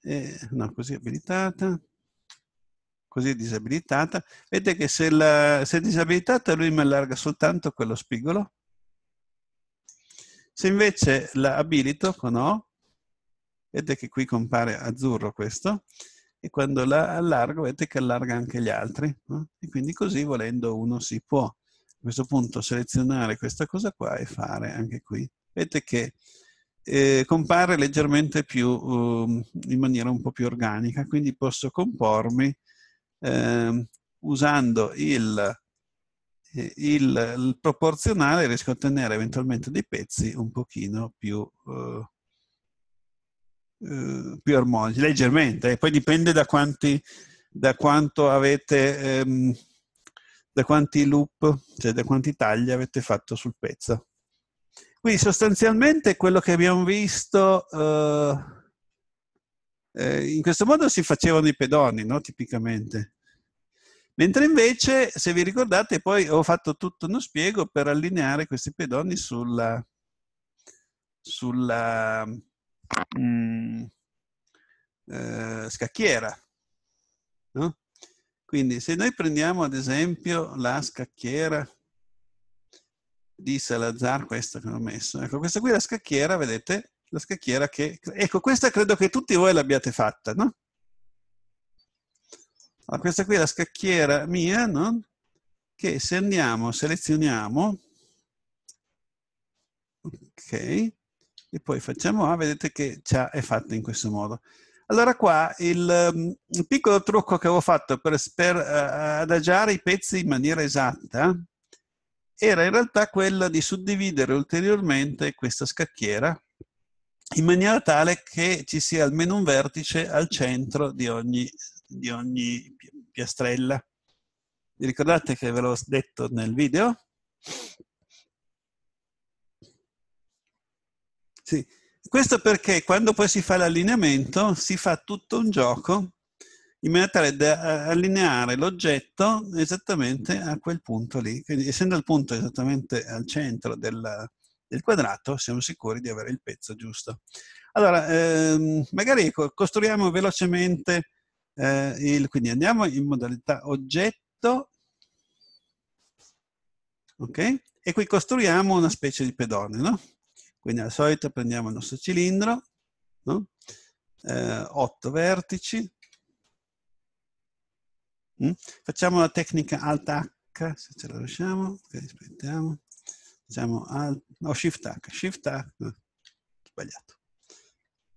E, no, così abilitata, così disabilitata. Vedete che se, la, se è disabilitata lui mi allarga soltanto quello spigolo. Se invece la abilito con O, vedete che qui compare azzurro questo, e quando la allargo vedete che allarga anche gli altri no? e quindi così volendo uno si può a questo punto selezionare questa cosa qua e fare anche qui. Vedete che eh, compare leggermente più um, in maniera un po' più organica, quindi posso compormi eh, usando il, eh, il, il, proporzionale riesco a ottenere eventualmente dei pezzi un pochino più, eh, eh, più armonici, leggermente, eh. poi dipende da quanti, da quanto avete, ehm, da quanti loop, cioè da quanti tagli avete fatto sul pezzo. Quindi sostanzialmente quello che abbiamo visto, eh, eh, in questo modo si facevano i pedoni, no? tipicamente. Mentre invece, se vi ricordate, poi ho fatto tutto uno spiego per allineare questi pedoni sulla, sulla Mm. Eh, scacchiera. No? Quindi se noi prendiamo ad esempio la scacchiera di Salazar, questa che ho messo, ecco questa qui è la scacchiera, vedete, la scacchiera che... Ecco, questa credo che tutti voi l'abbiate fatta, no? Allora, questa qui è la scacchiera mia, no? Che se andiamo, selezioniamo, ok, e poi facciamo A, vedete che è fatta in questo modo. Allora qua il, um, il piccolo trucco che avevo fatto per, per uh, eh, adagiare i pezzi in maniera esatta era in realtà quella di suddividere ulteriormente questa scacchiera in maniera tale che ci sia almeno un vertice al centro di ogni, di ogni piastrella. Vi ricordate che ve l'ho detto nel video? Sì. Questo perché quando poi si fa l'allineamento si fa tutto un gioco in maniera tale da eh, allineare l'oggetto esattamente a quel punto lì. Quindi essendo il punto esattamente al centro del, del quadrato siamo sicuri di avere il pezzo giusto. Allora, ehm, magari ecco, costruiamo velocemente eh, il, quindi andiamo in modalità oggetto, ok? E qui costruiamo una specie di pedone, no? Quindi al solito prendiamo il nostro cilindro, no? eh, 8 vertici, mm? facciamo la tecnica Alt H, se ce la riusciamo, ok, aspettiamo, facciamo Alt, no, Shift H, Shift H, no, sbagliato,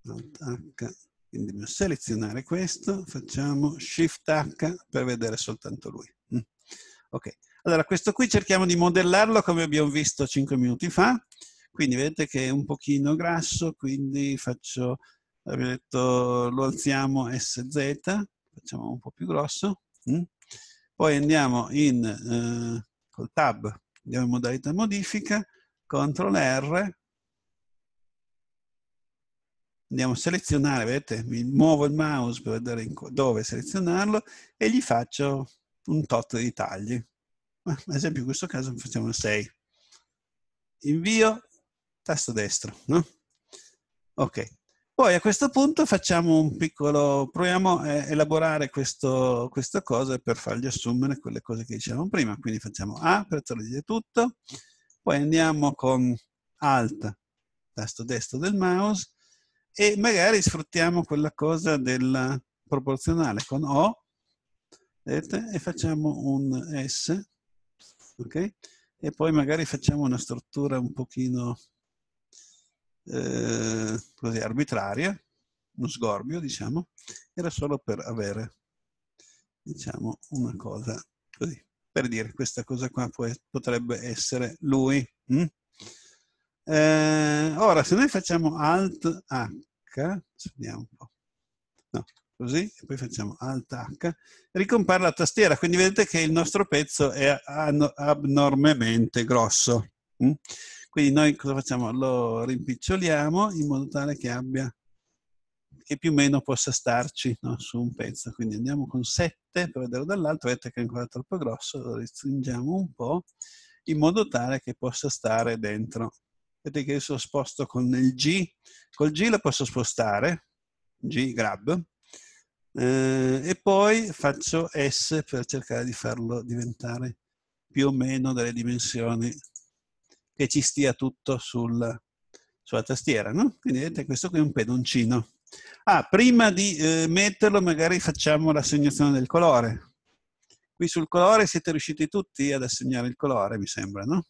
Alt H, quindi dobbiamo selezionare questo, facciamo Shift H per vedere soltanto lui. Mm? Ok, allora questo qui cerchiamo di modellarlo come abbiamo visto 5 minuti fa, quindi vedete che è un pochino grasso, quindi faccio, abbiamo detto, lo alziamo SZ, facciamo un po' più grosso. Mm? Poi andiamo in, eh, col tab, andiamo in modalità modifica, CTRL R, andiamo a selezionare, vedete, mi muovo il mouse per vedere dove selezionarlo e gli faccio un tot di tagli. ad esempio in questo caso facciamo 6. Invio tasto destro, no? Ok. Poi a questo punto facciamo un piccolo, proviamo a elaborare questo, questa cosa per fargli assumere quelle cose che dicevamo prima. Quindi facciamo A per togliere tutto, poi andiamo con Alt, tasto destro del mouse, e magari sfruttiamo quella cosa del proporzionale con O, vedete, e facciamo un S, ok? E poi magari facciamo una struttura un pochino eh, così, arbitraria, uno sgorbio, diciamo, era solo per avere, diciamo, una cosa così. Per dire, questa cosa qua può, potrebbe essere lui. Hm? Eh, ora, se noi facciamo Alt H, vediamo un po'. No, così, e poi facciamo Alt H, ricompare la tastiera, quindi vedete che il nostro pezzo è abnormemente grosso. Hm? Quindi noi cosa facciamo? Lo rimpiccioliamo in modo tale che abbia, che più o meno possa starci no? su un pezzo. Quindi andiamo con 7 per vederlo dall'alto, vedete che è ancora troppo grosso, lo restringiamo un po' in modo tale che possa stare dentro. Vedete che adesso lo sposto con il G, col G lo posso spostare, G grab, eh, e poi faccio S per cercare di farlo diventare più o meno delle dimensioni che ci stia tutto sul, sulla tastiera, no? Quindi vedete, questo qui è un pedoncino. Ah, prima di eh, metterlo magari facciamo l'assegnazione del colore. Qui sul colore siete riusciti tutti ad assegnare il colore, mi sembra, no?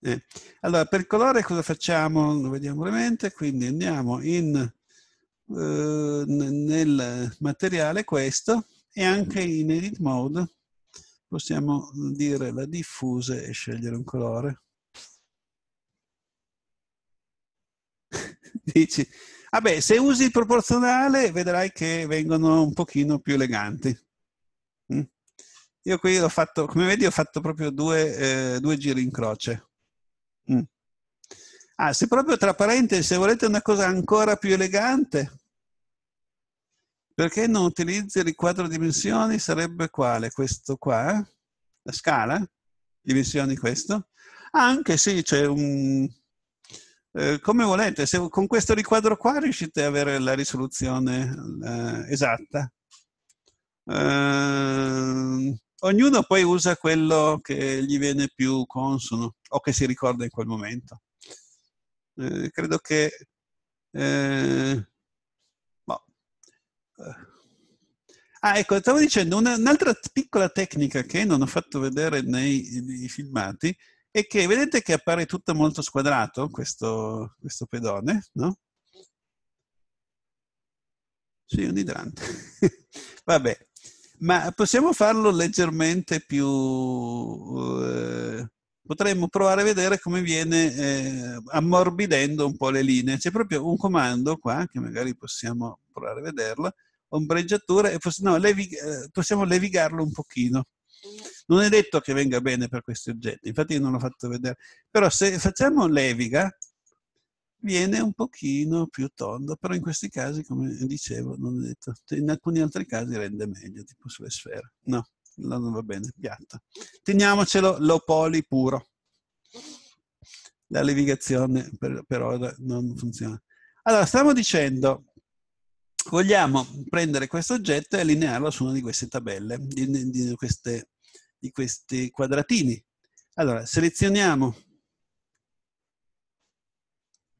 Eh. Allora, per colore cosa facciamo? Lo vediamo brevemente, quindi andiamo in, eh, nel materiale questo e anche in edit mode possiamo dire la diffuse e scegliere un colore. *laughs* Dici, vabbè, se usi il proporzionale vedrai che vengono un pochino più eleganti. Mm. Io qui l'ho fatto, come vedi, ho fatto proprio due, eh, due giri in croce. Mm. Ah, se proprio tra parentesi, se volete una cosa ancora più elegante, perché non utilizzi il quadro dimensioni? Sarebbe quale? Questo qua? La scala? Dimensioni questo? Anche sì, c'è un... Eh, come volete, se con questo riquadro qua riuscite ad avere la risoluzione eh, esatta. Eh, ognuno poi usa quello che gli viene più consono o che si ricorda in quel momento. Eh, credo che eh, Ah, ecco, stavo dicendo una, un'altra piccola tecnica che non ho fatto vedere nei, nei, filmati è che vedete che appare tutto molto squadrato questo, questo pedone, no? Sì, un idrante. *laughs* Vabbè, ma possiamo farlo leggermente più... Eh, potremmo provare a vedere come viene eh, ammorbidendo un po' le linee. C'è proprio un comando qua, che magari possiamo provare a vederlo, ombreggiatura e possiamo, no, levi, eh, possiamo levigarlo un pochino. Non è detto che venga bene per questi oggetti, infatti io non l'ho fatto vedere. Però se facciamo leviga, viene un pochino più tondo, però in questi casi, come dicevo, non è detto. In alcuni altri casi rende meglio, tipo sulle sfere. No, non va bene, piatta. Teniamocelo l'opoli puro. La levigazione per, per ora non funziona. Allora, stiamo dicendo vogliamo prendere questo oggetto e allinearlo su una di queste tabelle, di, di, queste, di questi quadratini. Allora, selezioniamo.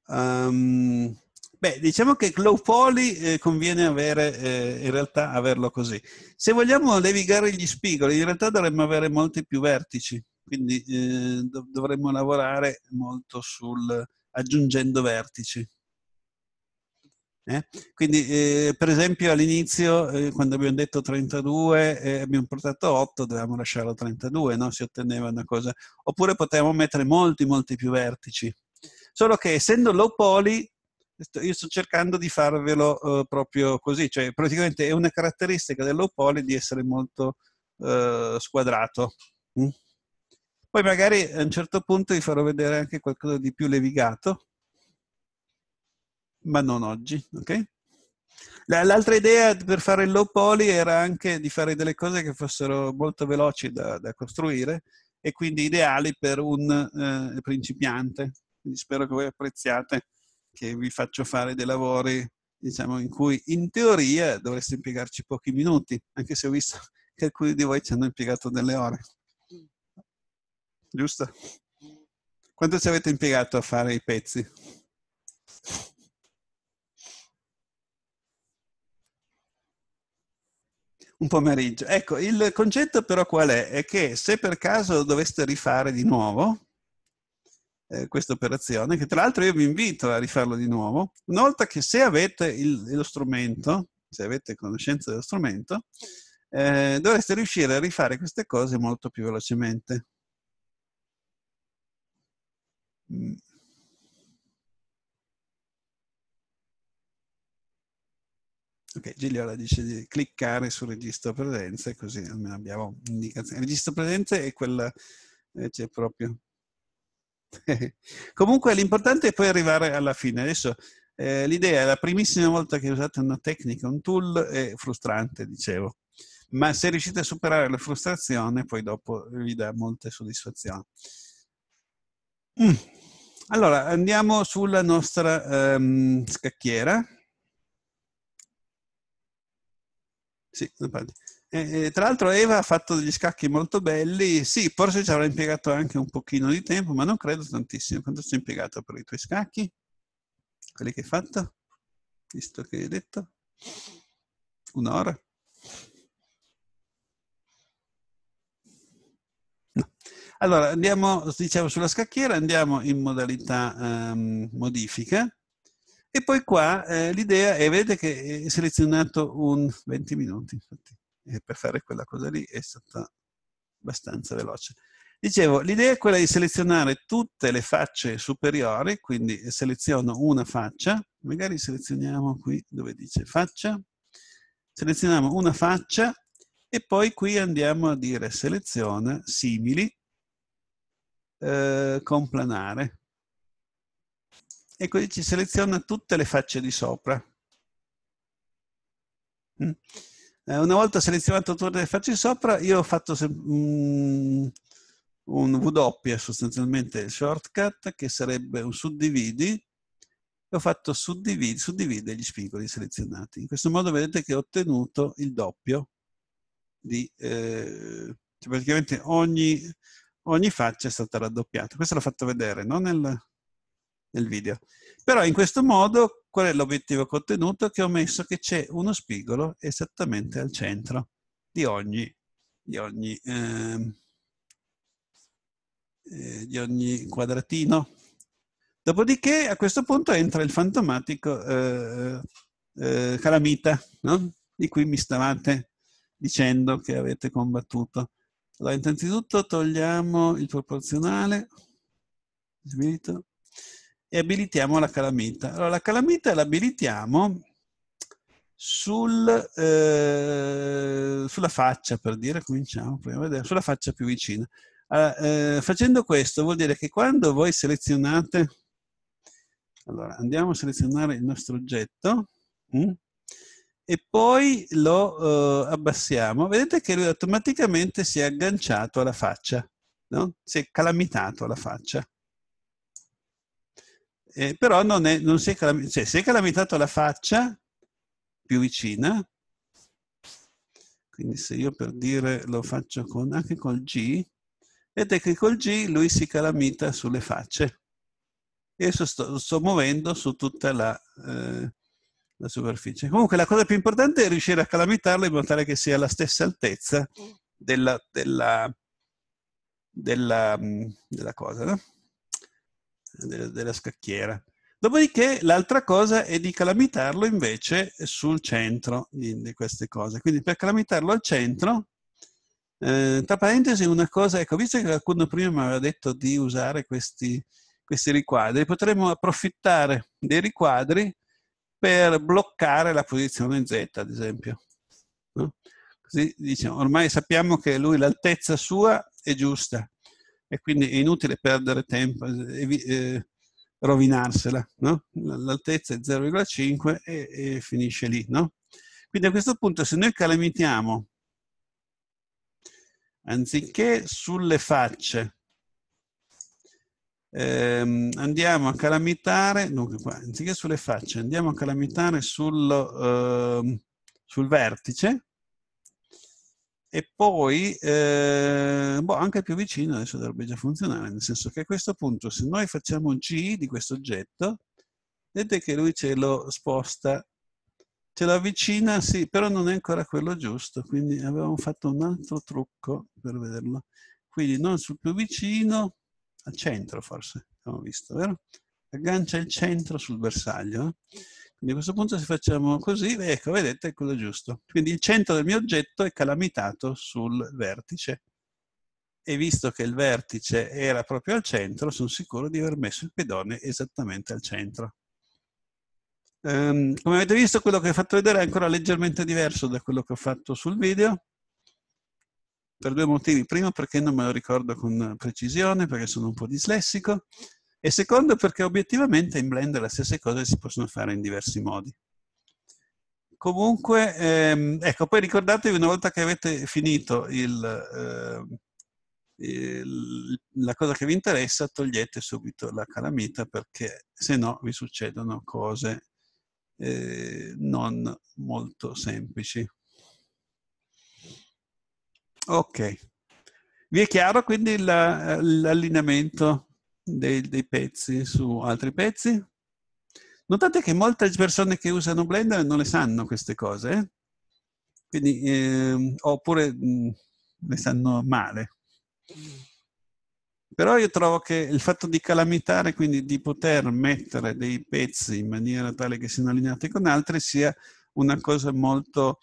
Um, beh, diciamo che Glow Poly eh, conviene avere, eh, in realtà, averlo così. Se vogliamo levigare gli spigoli, in realtà dovremmo avere molti più vertici, quindi eh, dovremmo lavorare molto sul aggiungendo vertici. Eh? Quindi, eh, per esempio, all'inizio, eh, quando abbiamo detto 32, eh, abbiamo portato 8, dovevamo lasciarlo 32, no? si otteneva una cosa. Oppure potevamo mettere molti, molti più vertici. Solo che essendo low poly, io sto cercando di farvelo eh, proprio così, cioè praticamente è una caratteristica del low poly di essere molto eh, squadrato. Mm? Poi magari a un certo punto vi farò vedere anche qualcosa di più levigato ma non oggi, ok? L'altra idea per fare il low poly era anche di fare delle cose che fossero molto veloci da, da costruire e quindi ideali per un eh, principiante. Quindi spero che voi apprezziate che vi faccio fare dei lavori diciamo, in cui in teoria dovreste impiegarci pochi minuti, anche se ho visto che alcuni di voi ci hanno impiegato delle ore. Giusto? Quanto ci avete impiegato a fare i pezzi? un pomeriggio. Ecco, il concetto però qual è? È che se per caso doveste rifare di nuovo eh, questa operazione, che tra l'altro io vi invito a rifarlo di nuovo, una volta che se avete il, lo strumento, se avete conoscenza dello strumento, eh, dovreste riuscire a rifare queste cose molto più velocemente. Mm. Ok, Gigliola dice di cliccare sul registro presenze, così almeno abbiamo un'indicazione. Il registro presenze è quella, eh, c'è proprio. *laughs* Comunque l'importante è poi arrivare alla fine. Adesso eh, l'idea è la primissima volta che usate una tecnica, un tool, è frustrante, dicevo. Ma se riuscite a superare la frustrazione, poi dopo vi dà molte soddisfazioni. Mm. Allora, andiamo sulla nostra ehm, scacchiera Sì, e, tra l'altro Eva ha fatto degli scacchi molto belli, sì, forse ci avrà impiegato anche un pochino di tempo, ma non credo tantissimo. Quanto ci hai impiegato per i tuoi scacchi? Quelli che hai fatto? Visto che hai detto? Un'ora? No. Allora, andiamo, dicevo, sulla scacchiera, andiamo in modalità um, ehm, modifica e poi qua eh, l'idea è, vedete che è selezionato un 20 minuti, infatti, eh, per fare quella cosa lì è stata abbastanza veloce. Dicevo, l'idea è quella di selezionare tutte le facce superiori, quindi seleziono una faccia, magari selezioniamo qui dove dice faccia, selezioniamo una faccia e poi qui andiamo a dire seleziona simili eh, complanare e così ci seleziona tutte le facce di sopra. Mm? Eh, una volta selezionato tutte le facce di sopra, io ho fatto mm, un W sostanzialmente il shortcut che sarebbe un suddividi e ho fatto suddividi, suddivide gli spigoli selezionati. In questo modo vedete che ho ottenuto il doppio di... Eh, cioè praticamente ogni, ogni faccia è stata raddoppiata. Questo l'ho fatto vedere, no? Nel, nel video. Però in questo modo, qual è l'obiettivo contenuto? Che ho messo che c'è uno spigolo esattamente al centro di ogni, di ogni, ehm, eh, di ogni quadratino. Dopodiché a questo punto entra il fantomatico eh, eh, calamita, no? di cui mi stavate dicendo che avete combattuto. Allora, innanzitutto togliamo il proporzionale, e abilitiamo la calamita. Allora, la calamita l'abilitiamo sul, eh, sulla faccia, per dire, cominciamo, proviamo a vedere, sulla faccia più vicina. Allora, eh, facendo questo vuol dire che quando voi selezionate, allora andiamo a selezionare il nostro oggetto mh, mm, e poi lo eh, abbassiamo, vedete che lui automaticamente si è agganciato alla faccia, no? si è calamitato alla faccia eh, però non, è, non si, è calam- cioè, si è calamitato la faccia più vicina, quindi se io per dire lo faccio con, anche col G, vedete che col G lui si calamita sulle facce. Io sto, sto muovendo su tutta la, eh, la, superficie. Comunque la cosa più importante è riuscire a calamitarlo in modo tale che sia alla stessa altezza della, della, della, mm, della cosa. No? della scacchiera. Dopodiché l'altra cosa è di calamitarlo invece sul centro di, di queste cose. Quindi per calamitarlo al centro, eh, tra parentesi una cosa, ecco, visto che qualcuno prima mi aveva detto di usare questi, questi riquadri, potremmo approfittare dei riquadri per bloccare la posizione Z, ad esempio. No? Così diciamo, ormai sappiamo che lui l'altezza sua è giusta, e quindi è inutile perdere tempo, eh, eh rovinarsela. No? L'altezza è 0,5 e, e, finisce lì. No? Quindi a questo punto se noi calamitiamo anziché sulle facce, ehm, andiamo a calamitare, dunque qua, anziché sulle facce, andiamo a calamitare sul, eh, sul vertice, e poi eh, boh, anche più vicino adesso dovrebbe già funzionare, nel senso che a questo punto se noi facciamo G di questo oggetto, vedete che lui ce lo sposta, ce lo avvicina, sì, però non è ancora quello giusto, quindi avevamo fatto un altro trucco per vederlo. Quindi non sul più vicino, al centro forse, abbiamo visto, vero? Aggancia il centro sul bersaglio. Eh? Quindi a questo punto se facciamo così, ecco, vedete, è quello giusto. Quindi il centro del mio oggetto è calamitato sul vertice. E visto che il vertice era proprio al centro, sono sicuro di aver messo il pedone esattamente al centro. Um, come avete visto, quello che ho fatto vedere è ancora leggermente diverso da quello che ho fatto sul video, per due motivi. Primo, perché non me lo ricordo con precisione, perché sono un po' dislessico, e secondo perché obiettivamente in Blender le stesse cose si possono fare in diversi modi. Comunque, ehm, ecco, poi ricordatevi una volta che avete finito il, eh, il, la cosa che vi interessa, togliete subito la calamita perché se no vi succedono cose eh, non molto semplici. Ok. Vi è chiaro quindi eh, l'allineamento? La, dei, dei pezzi su altri pezzi. Notate che molte persone che usano Blender non le sanno queste cose, eh? Quindi, eh, oppure mh, le sanno male. Però io trovo che il fatto di calamitare, quindi di poter mettere dei pezzi in maniera tale che siano allineati con altri, sia una cosa molto,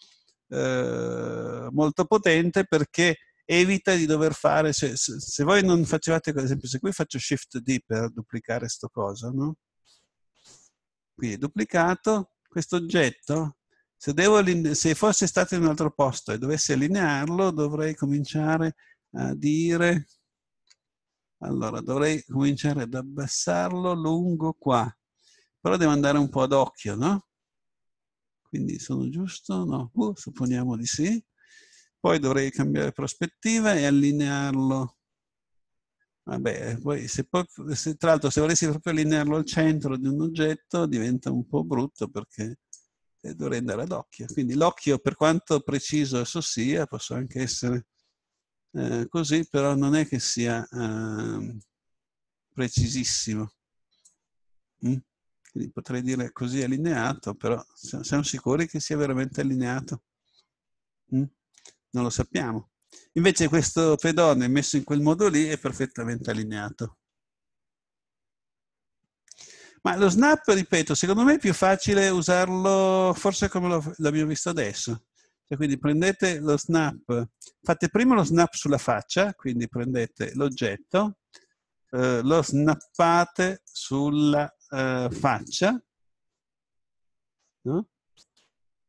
eh, molto potente perché evita di dover fare, se, se, se voi non facevate, ad esempio, se qui faccio Shift D per duplicare sto cosa, no? Qui è duplicato, questo oggetto, se, devo, se fosse stato in un altro posto e dovessi allinearlo, dovrei cominciare a dire, allora, dovrei cominciare ad abbassarlo lungo qua, però devo andare un po' ad occhio, no? Quindi sono giusto? No, uh, supponiamo di sì. Poi dovrei cambiare prospettiva e allinearlo. Vabbè, poi se, poi, se tra l'altro se volessi proprio allinearlo al centro di un oggetto diventa un po' brutto perché eh, dovrei andare ad occhio. Quindi l'occhio, per quanto preciso esso sia, posso anche essere eh, così, però non è che sia eh, precisissimo. Mm? Quindi potrei dire così allineato, però siamo sicuri che sia veramente allineato. Mm? non lo sappiamo. Invece questo pedone messo in quel modo lì è perfettamente allineato. Ma lo snap, ripeto, secondo me è più facile usarlo forse come l'abbiamo visto adesso. Cioè, quindi prendete lo snap, fate prima lo snap sulla faccia, quindi prendete l'oggetto, eh, lo snappate sulla eh, faccia, no?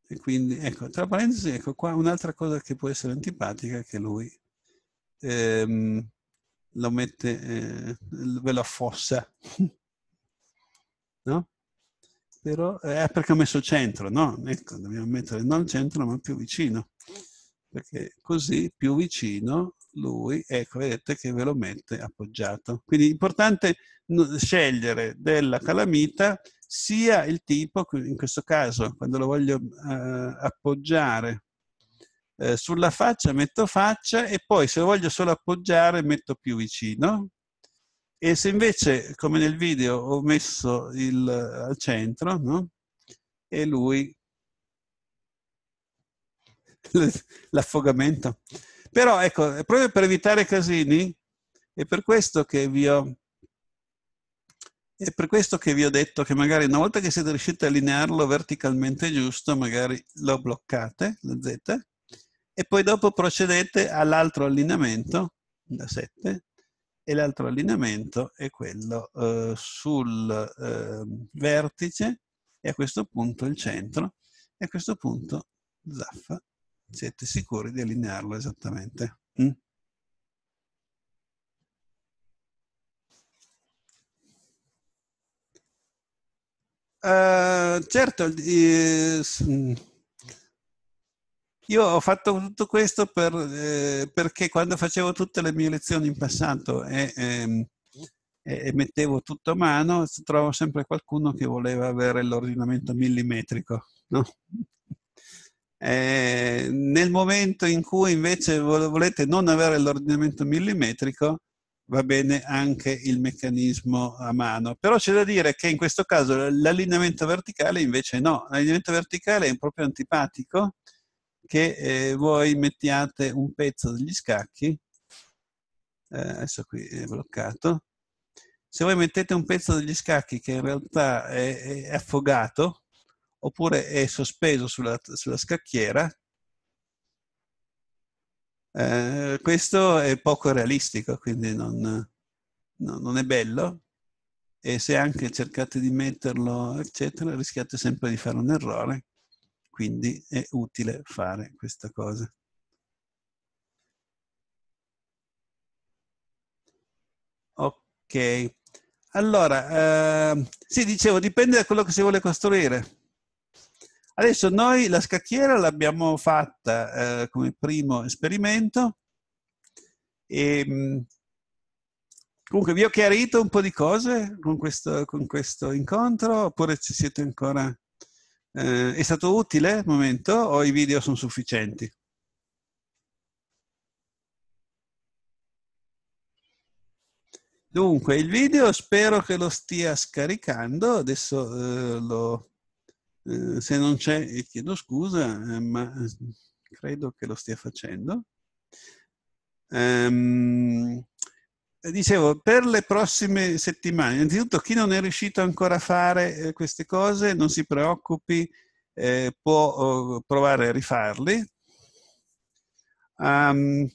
E quindi, ecco, tra parentesi, ecco qua un'altra cosa che può essere antipatica è che lui ehm, lo mette, eh, ve lo affossa, no? Però eh, è perché ha messo centro, no? Ecco, dobbiamo mettere non centro ma più vicino, perché così più vicino lui, ecco, vedete che ve lo mette appoggiato. Quindi è importante scegliere della calamita sia il tipo, in questo caso, quando lo voglio eh, appoggiare eh, sulla faccia, metto faccia e poi se lo voglio solo appoggiare metto più vicino. E se invece, come nel video, ho messo il, al centro, no? E lui... *laughs* L'affogamento. Però ecco, proprio per evitare casini, è per questo che vi ho è per questo che vi ho detto che magari una volta che siete riusciti a allinearlo verticalmente giusto, magari lo bloccate, la Z, e poi dopo procedete all'altro allineamento, la 7, e l'altro allineamento è quello eh, sul eh, vertice e a questo punto il centro, e a questo punto zaffa, siete sicuri di allinearlo esattamente. Mm? Eh, certo, eh, io ho fatto tutto questo per, eh, perché quando facevo tutte le mie lezioni in passato e, ehm, e, e, mettevo tutto a mano, trovavo sempre qualcuno che voleva avere l'ordinamento millimetrico. No? nel momento in cui invece volete non avere l'ordinamento millimetrico, va bene anche il meccanismo a mano. Però c'è da dire che in questo caso l'allineamento verticale invece no, l'allineamento verticale è proprio antipatico che eh, voi mettiate un pezzo degli scacchi, eh, adesso qui è bloccato, se voi mettete un pezzo degli scacchi che in realtà è, è affogato oppure è sospeso sulla, sulla scacchiera, eh, questo è poco realistico, quindi non, no, non, è bello e se anche cercate di metterlo, eccetera, rischiate sempre di fare un errore, quindi è utile fare questa cosa. Ok, allora, eh, sì, dicevo, dipende da quello che si vuole costruire. Adesso noi la scacchiera l'abbiamo fatta eh, come primo esperimento e ehm, comunque vi ho chiarito un po' di cose con questo, con questo incontro oppure ci siete ancora... Eh, è stato utile al momento o i video sono sufficienti? Dunque, il video spero che lo stia scaricando, adesso eh, lo eh, se non c'è, eh, chiedo scusa, eh, ma credo che lo stia facendo. Ehm, dicevo, per le prossime settimane, innanzitutto chi non è riuscito ancora a fare queste cose, non si preoccupi, eh, può oh, provare a rifarli. Um,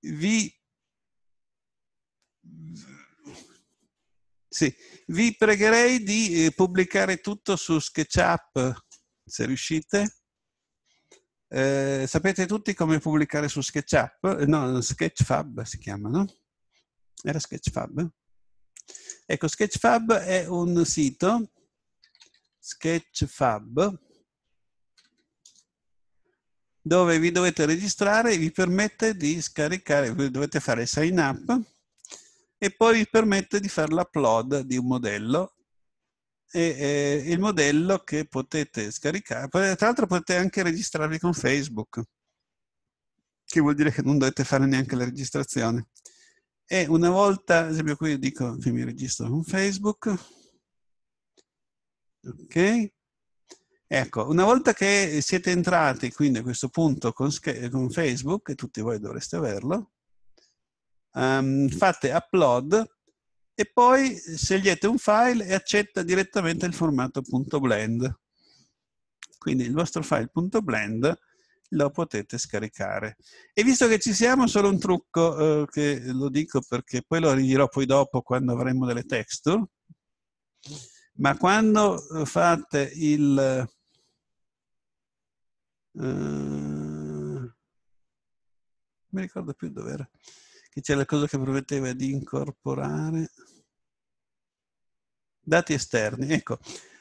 vi... Sì, vi pregherei di eh, pubblicare tutto su SketchUp, se riuscite. Eh, sapete tutti come pubblicare su SketchUp? No, Sketchfab si chiama, no? Era Sketchfab? Ecco, Sketchfab è un sito, Sketchfab, dove vi dovete registrare e vi permette di scaricare, dovete fare sign up e poi vi permette di fare l'upload di un modello e, e, il modello che potete scaricare. Tra l'altro potete anche registrarvi con Facebook, che vuol dire che non dovete fare neanche la registrazione. E una volta, ad esempio qui dico che mi registro con Facebook, ok? Ecco, una volta che siete entrati quindi a questo punto con, con Facebook, e tutti voi dovreste averlo, um, fate upload e poi scegliete un file e accetta direttamente il formato .blend. Quindi il vostro file.blend lo potete scaricare. E visto che ci siamo, solo un trucco eh, che lo dico perché poi lo ridirò poi dopo quando avremo delle texture, ma quando eh, fate il... Eh, non mi ricordo più dove era che c'è la cosa che prometteva di incorporare. Dati esterni, ecco.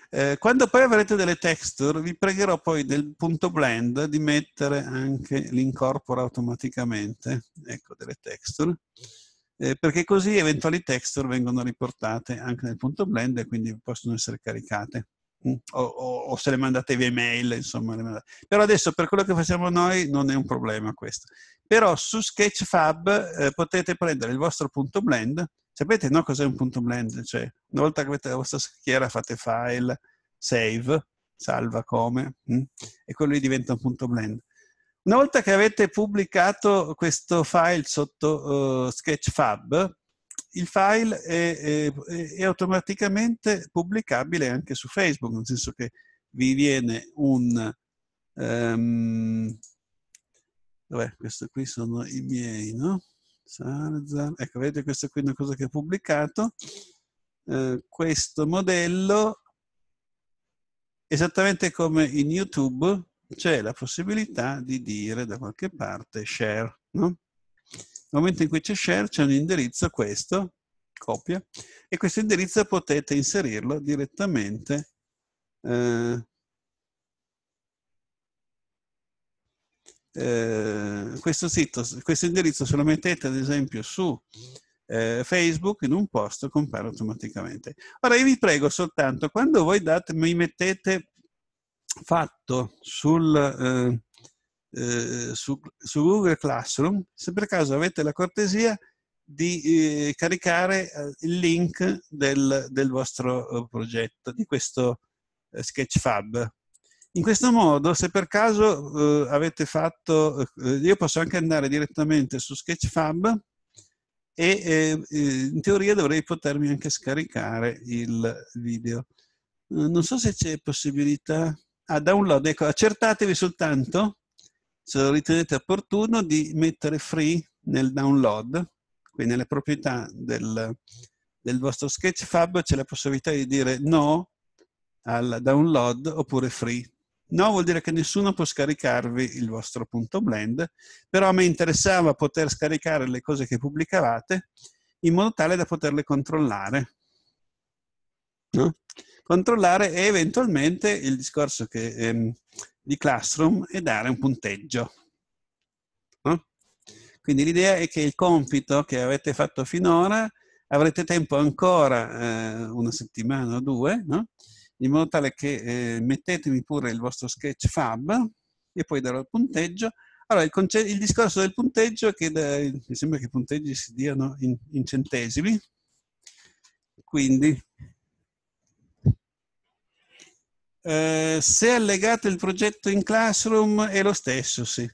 Eh, quando poi avrete delle texture, vi pregherò poi nel punto blend di mettere anche l'incorpora automaticamente, ecco, delle texture, eh, perché così eventuali texture vengono riportate anche nel punto blend e quindi possono essere caricate. Mm. o, o, se le mandate via email, insomma. Però adesso per quello che facciamo noi non è un problema questo. Però su Sketchfab eh, potete prendere il vostro punto blend. Sapete no cos'è un punto blend? Cioè, una volta che avete la vostra schiera fate file, save, salva come, mh? Mm, e quello lì diventa un punto blend. Una volta che avete pubblicato questo file sotto uh, Sketchfab, il file è, è, è, automaticamente pubblicabile anche su Facebook, nel senso che vi viene un... Um, ehm, dov'è? Questo qui sono i miei, no? Sarzan. Ecco, vedete, questa qui è una cosa che ho pubblicato. Uh, questo modello, esattamente come in YouTube, c'è la possibilità di dire da qualche parte share, no? Nel momento in cui c'è share c'è un indirizzo, questo, copia, e questo indirizzo potete inserirlo direttamente eh, eh, questo sito, questo indirizzo se lo mettete ad esempio su eh, Facebook in un posto compare automaticamente. Ora io vi prego soltanto quando voi date, mi mettete fatto sul eh, eh, su, su, Google Classroom, se per caso avete la cortesia di eh, caricare eh, il link del, del vostro eh, progetto, di questo Sketchfab. In questo modo, se per caso avete fatto, io posso anche andare direttamente su Sketchfab, e eh, in teoria dovrei potermi anche scaricare il video. Non so se c'è possibilità a ah, download, ecco, accertatevi soltanto se lo ritenete opportuno, di mettere free nel download, quindi nelle proprietà del, del vostro Sketchfab c'è la possibilità di dire no al download oppure free. No vuol dire che nessuno può scaricarvi il vostro punto blend, però me interessava poter scaricare le cose che pubblicavate in modo tale da poterle controllare. No? Controllare e eventualmente il discorso che ehm, di Classroom e dare un punteggio. No? Quindi l'idea è che il compito che avete fatto finora avrete tempo ancora eh, una settimana o due, no? in modo tale che eh, mettetemi pure il vostro sketch fab e poi darò il punteggio. Allora, il, il discorso del punteggio è che da, mi sembra che i punteggi si diano in, in centesimi, quindi eh, se allegate il progetto in Classroom è lo stesso, sì.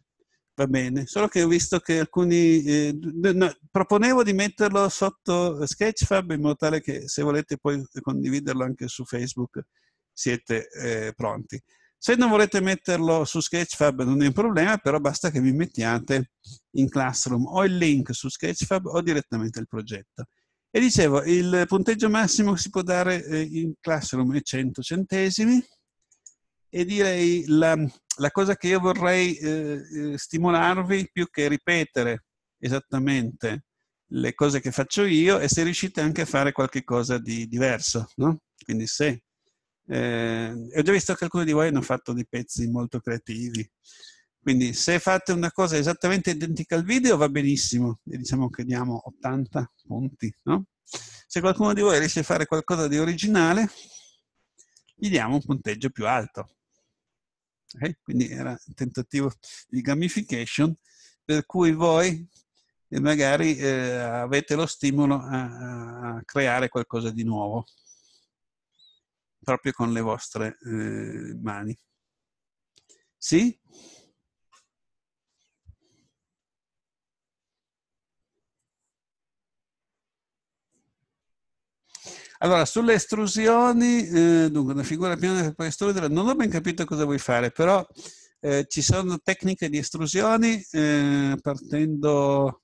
Va bene, solo che ho visto che alcuni... Eh, no, proponevo di metterlo sotto Sketchfab in modo tale che se volete poi condividerlo anche su Facebook siete eh, pronti. Se non volete metterlo su Sketchfab non è un problema, però basta che vi mettiate in Classroom o il link su Sketchfab o direttamente il progetto. E dicevo, il punteggio massimo che si può dare eh, in Classroom è 100 centesimi, e direi la, la cosa che io vorrei eh, eh, stimolarvi più che ripetere esattamente le cose che faccio io e se riuscite anche a fare qualche cosa di diverso, no? Quindi se... Eh, ho già visto che alcuni di voi hanno fatto dei pezzi molto creativi, quindi se fate una cosa esattamente identica al video va benissimo, e diciamo che diamo 80 punti, no? Se qualcuno di voi riesce a fare qualcosa di originale, gli diamo un punteggio più alto. Okay? Quindi era un tentativo di gamification per cui voi eh, magari eh, avete lo stimolo a, a, creare qualcosa di nuovo proprio con le vostre eh, mani. Sì? Allora, sulle estrusioni, eh, dunque, una figura piana che puoi estrudere, non ho ben capito cosa vuoi fare, però eh, ci sono tecniche di estrusioni eh, partendo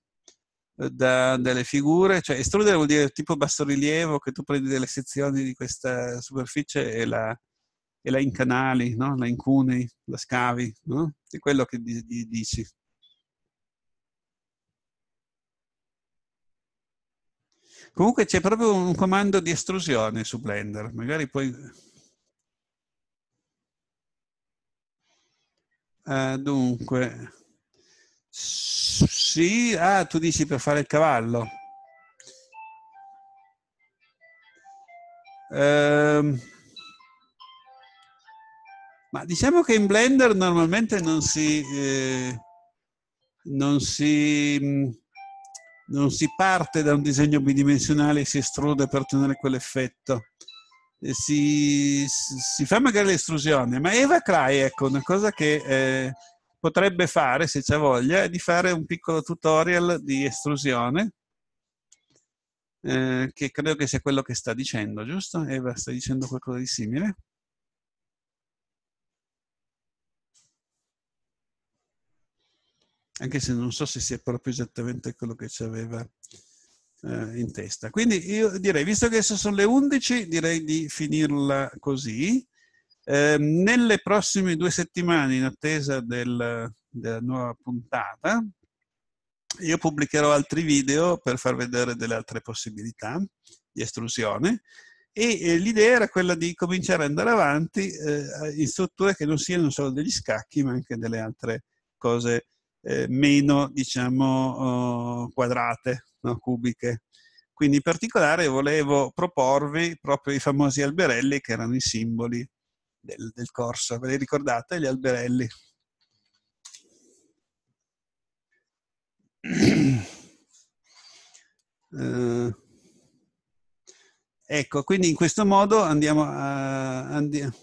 eh, da delle figure, cioè estrudere vuol dire tipo bassorilievo che tu prendi delle sezioni di questa superficie e la, e la incanali, no? la incuni, la scavi, no? è quello che dici. Comunque c'è proprio un comando di estrusione su Blender, magari poi... Uh, eh, dunque, sì, ah, tu dici per fare il cavallo. Uh, ma diciamo che in Blender normalmente non si... Eh, non si mm, non si parte da un disegno bidimensionale e si estrude per ottenere quell'effetto. Si, si, fa magari l'estrusione, ma Eva Cry, ecco, una cosa che eh, potrebbe fare, se c'è voglia, è di fare un piccolo tutorial di estrusione, eh, che credo che sia quello che sta dicendo, giusto? Eva sta dicendo qualcosa di simile? anche se non so se sia proprio esattamente quello che ci aveva eh, in testa. Quindi io direi, visto che adesso sono le 11, direi di finirla così. Eh, nelle prossime due settimane, in attesa del, della nuova puntata, io pubblicherò altri video per far vedere delle altre possibilità di estrusione e eh, l'idea era quella di cominciare ad andare avanti eh, in strutture che non siano solo degli scacchi ma anche delle altre cose eh, meno diciamo, oh, quadrate, no? cubiche. Quindi in particolare volevo proporvi proprio i famosi alberelli che erano i simboli del, del corso. Ve li ricordate gli alberelli? Uh, *clears throat* ecco, quindi in questo modo andiamo a... Andiamo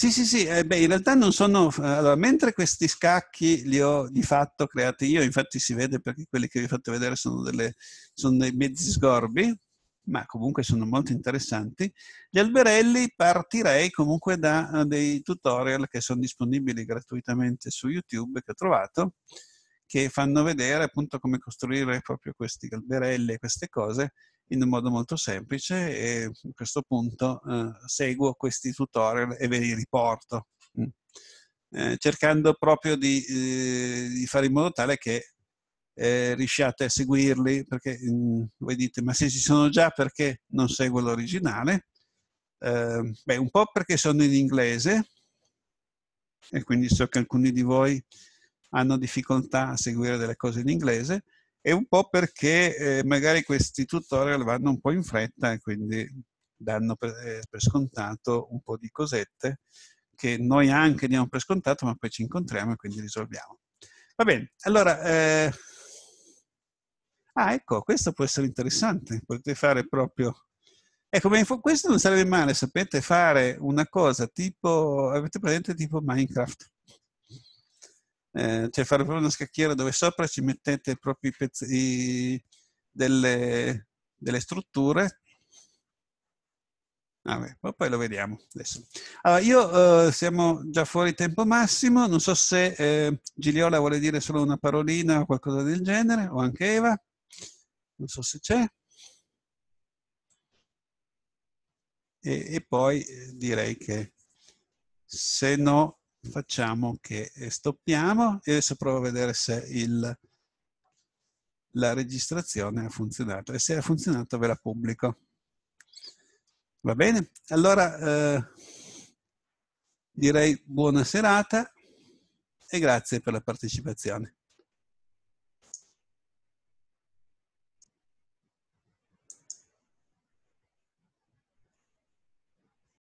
sì, sì, sì, eh, beh, in realtà non sono... Eh, allora, mentre questi scacchi li ho di fatto creati io, infatti si vede perché quelli che vi ho fatto vedere sono, delle, sono dei mezzi sgorbi, ma comunque sono molto interessanti. Gli alberelli partirei comunque da eh, dei tutorial che sono disponibili gratuitamente su YouTube che ho trovato, che fanno vedere appunto come costruire proprio questi alberelli e queste cose in un modo molto semplice e a questo punto eh, seguo questi tutorial e ve li riporto, mm. eh, cercando proprio di, eh, di, fare in modo tale che eh, riusciate a seguirli, perché mh, mm, voi dite ma se ci sono già perché non seguo l'originale? Eh, beh, un po' perché sono in inglese e quindi so che alcuni di voi hanno difficoltà a seguire delle cose in inglese, e un po' perché eh, magari questi tutorial vanno un po' in fretta e quindi danno per, eh, per, scontato un po' di cosette che noi anche diamo per scontato, ma poi ci incontriamo e quindi risolviamo. Va bene, allora... Eh... Ah, ecco, questo può essere interessante, potete fare proprio... Ecco, questo non sarebbe male, sapete, fare una cosa tipo... Avete presente tipo Minecraft? eh, cioè fare proprio una scacchiera dove sopra ci mettete proprio i pezzi, delle, delle, strutture. Vabbè, poi lo vediamo adesso. Allora, io eh, siamo già fuori tempo massimo, non so se eh, Giliola vuole dire solo una parolina o qualcosa del genere, o anche Eva, non so se c'è. E, e poi eh, direi che se no facciamo che eh, stoppiamo e adesso provo a vedere se il, la registrazione ha funzionato e se ha funzionato ve la pubblico. Va bene? Allora eh, direi buona serata e grazie per la partecipazione.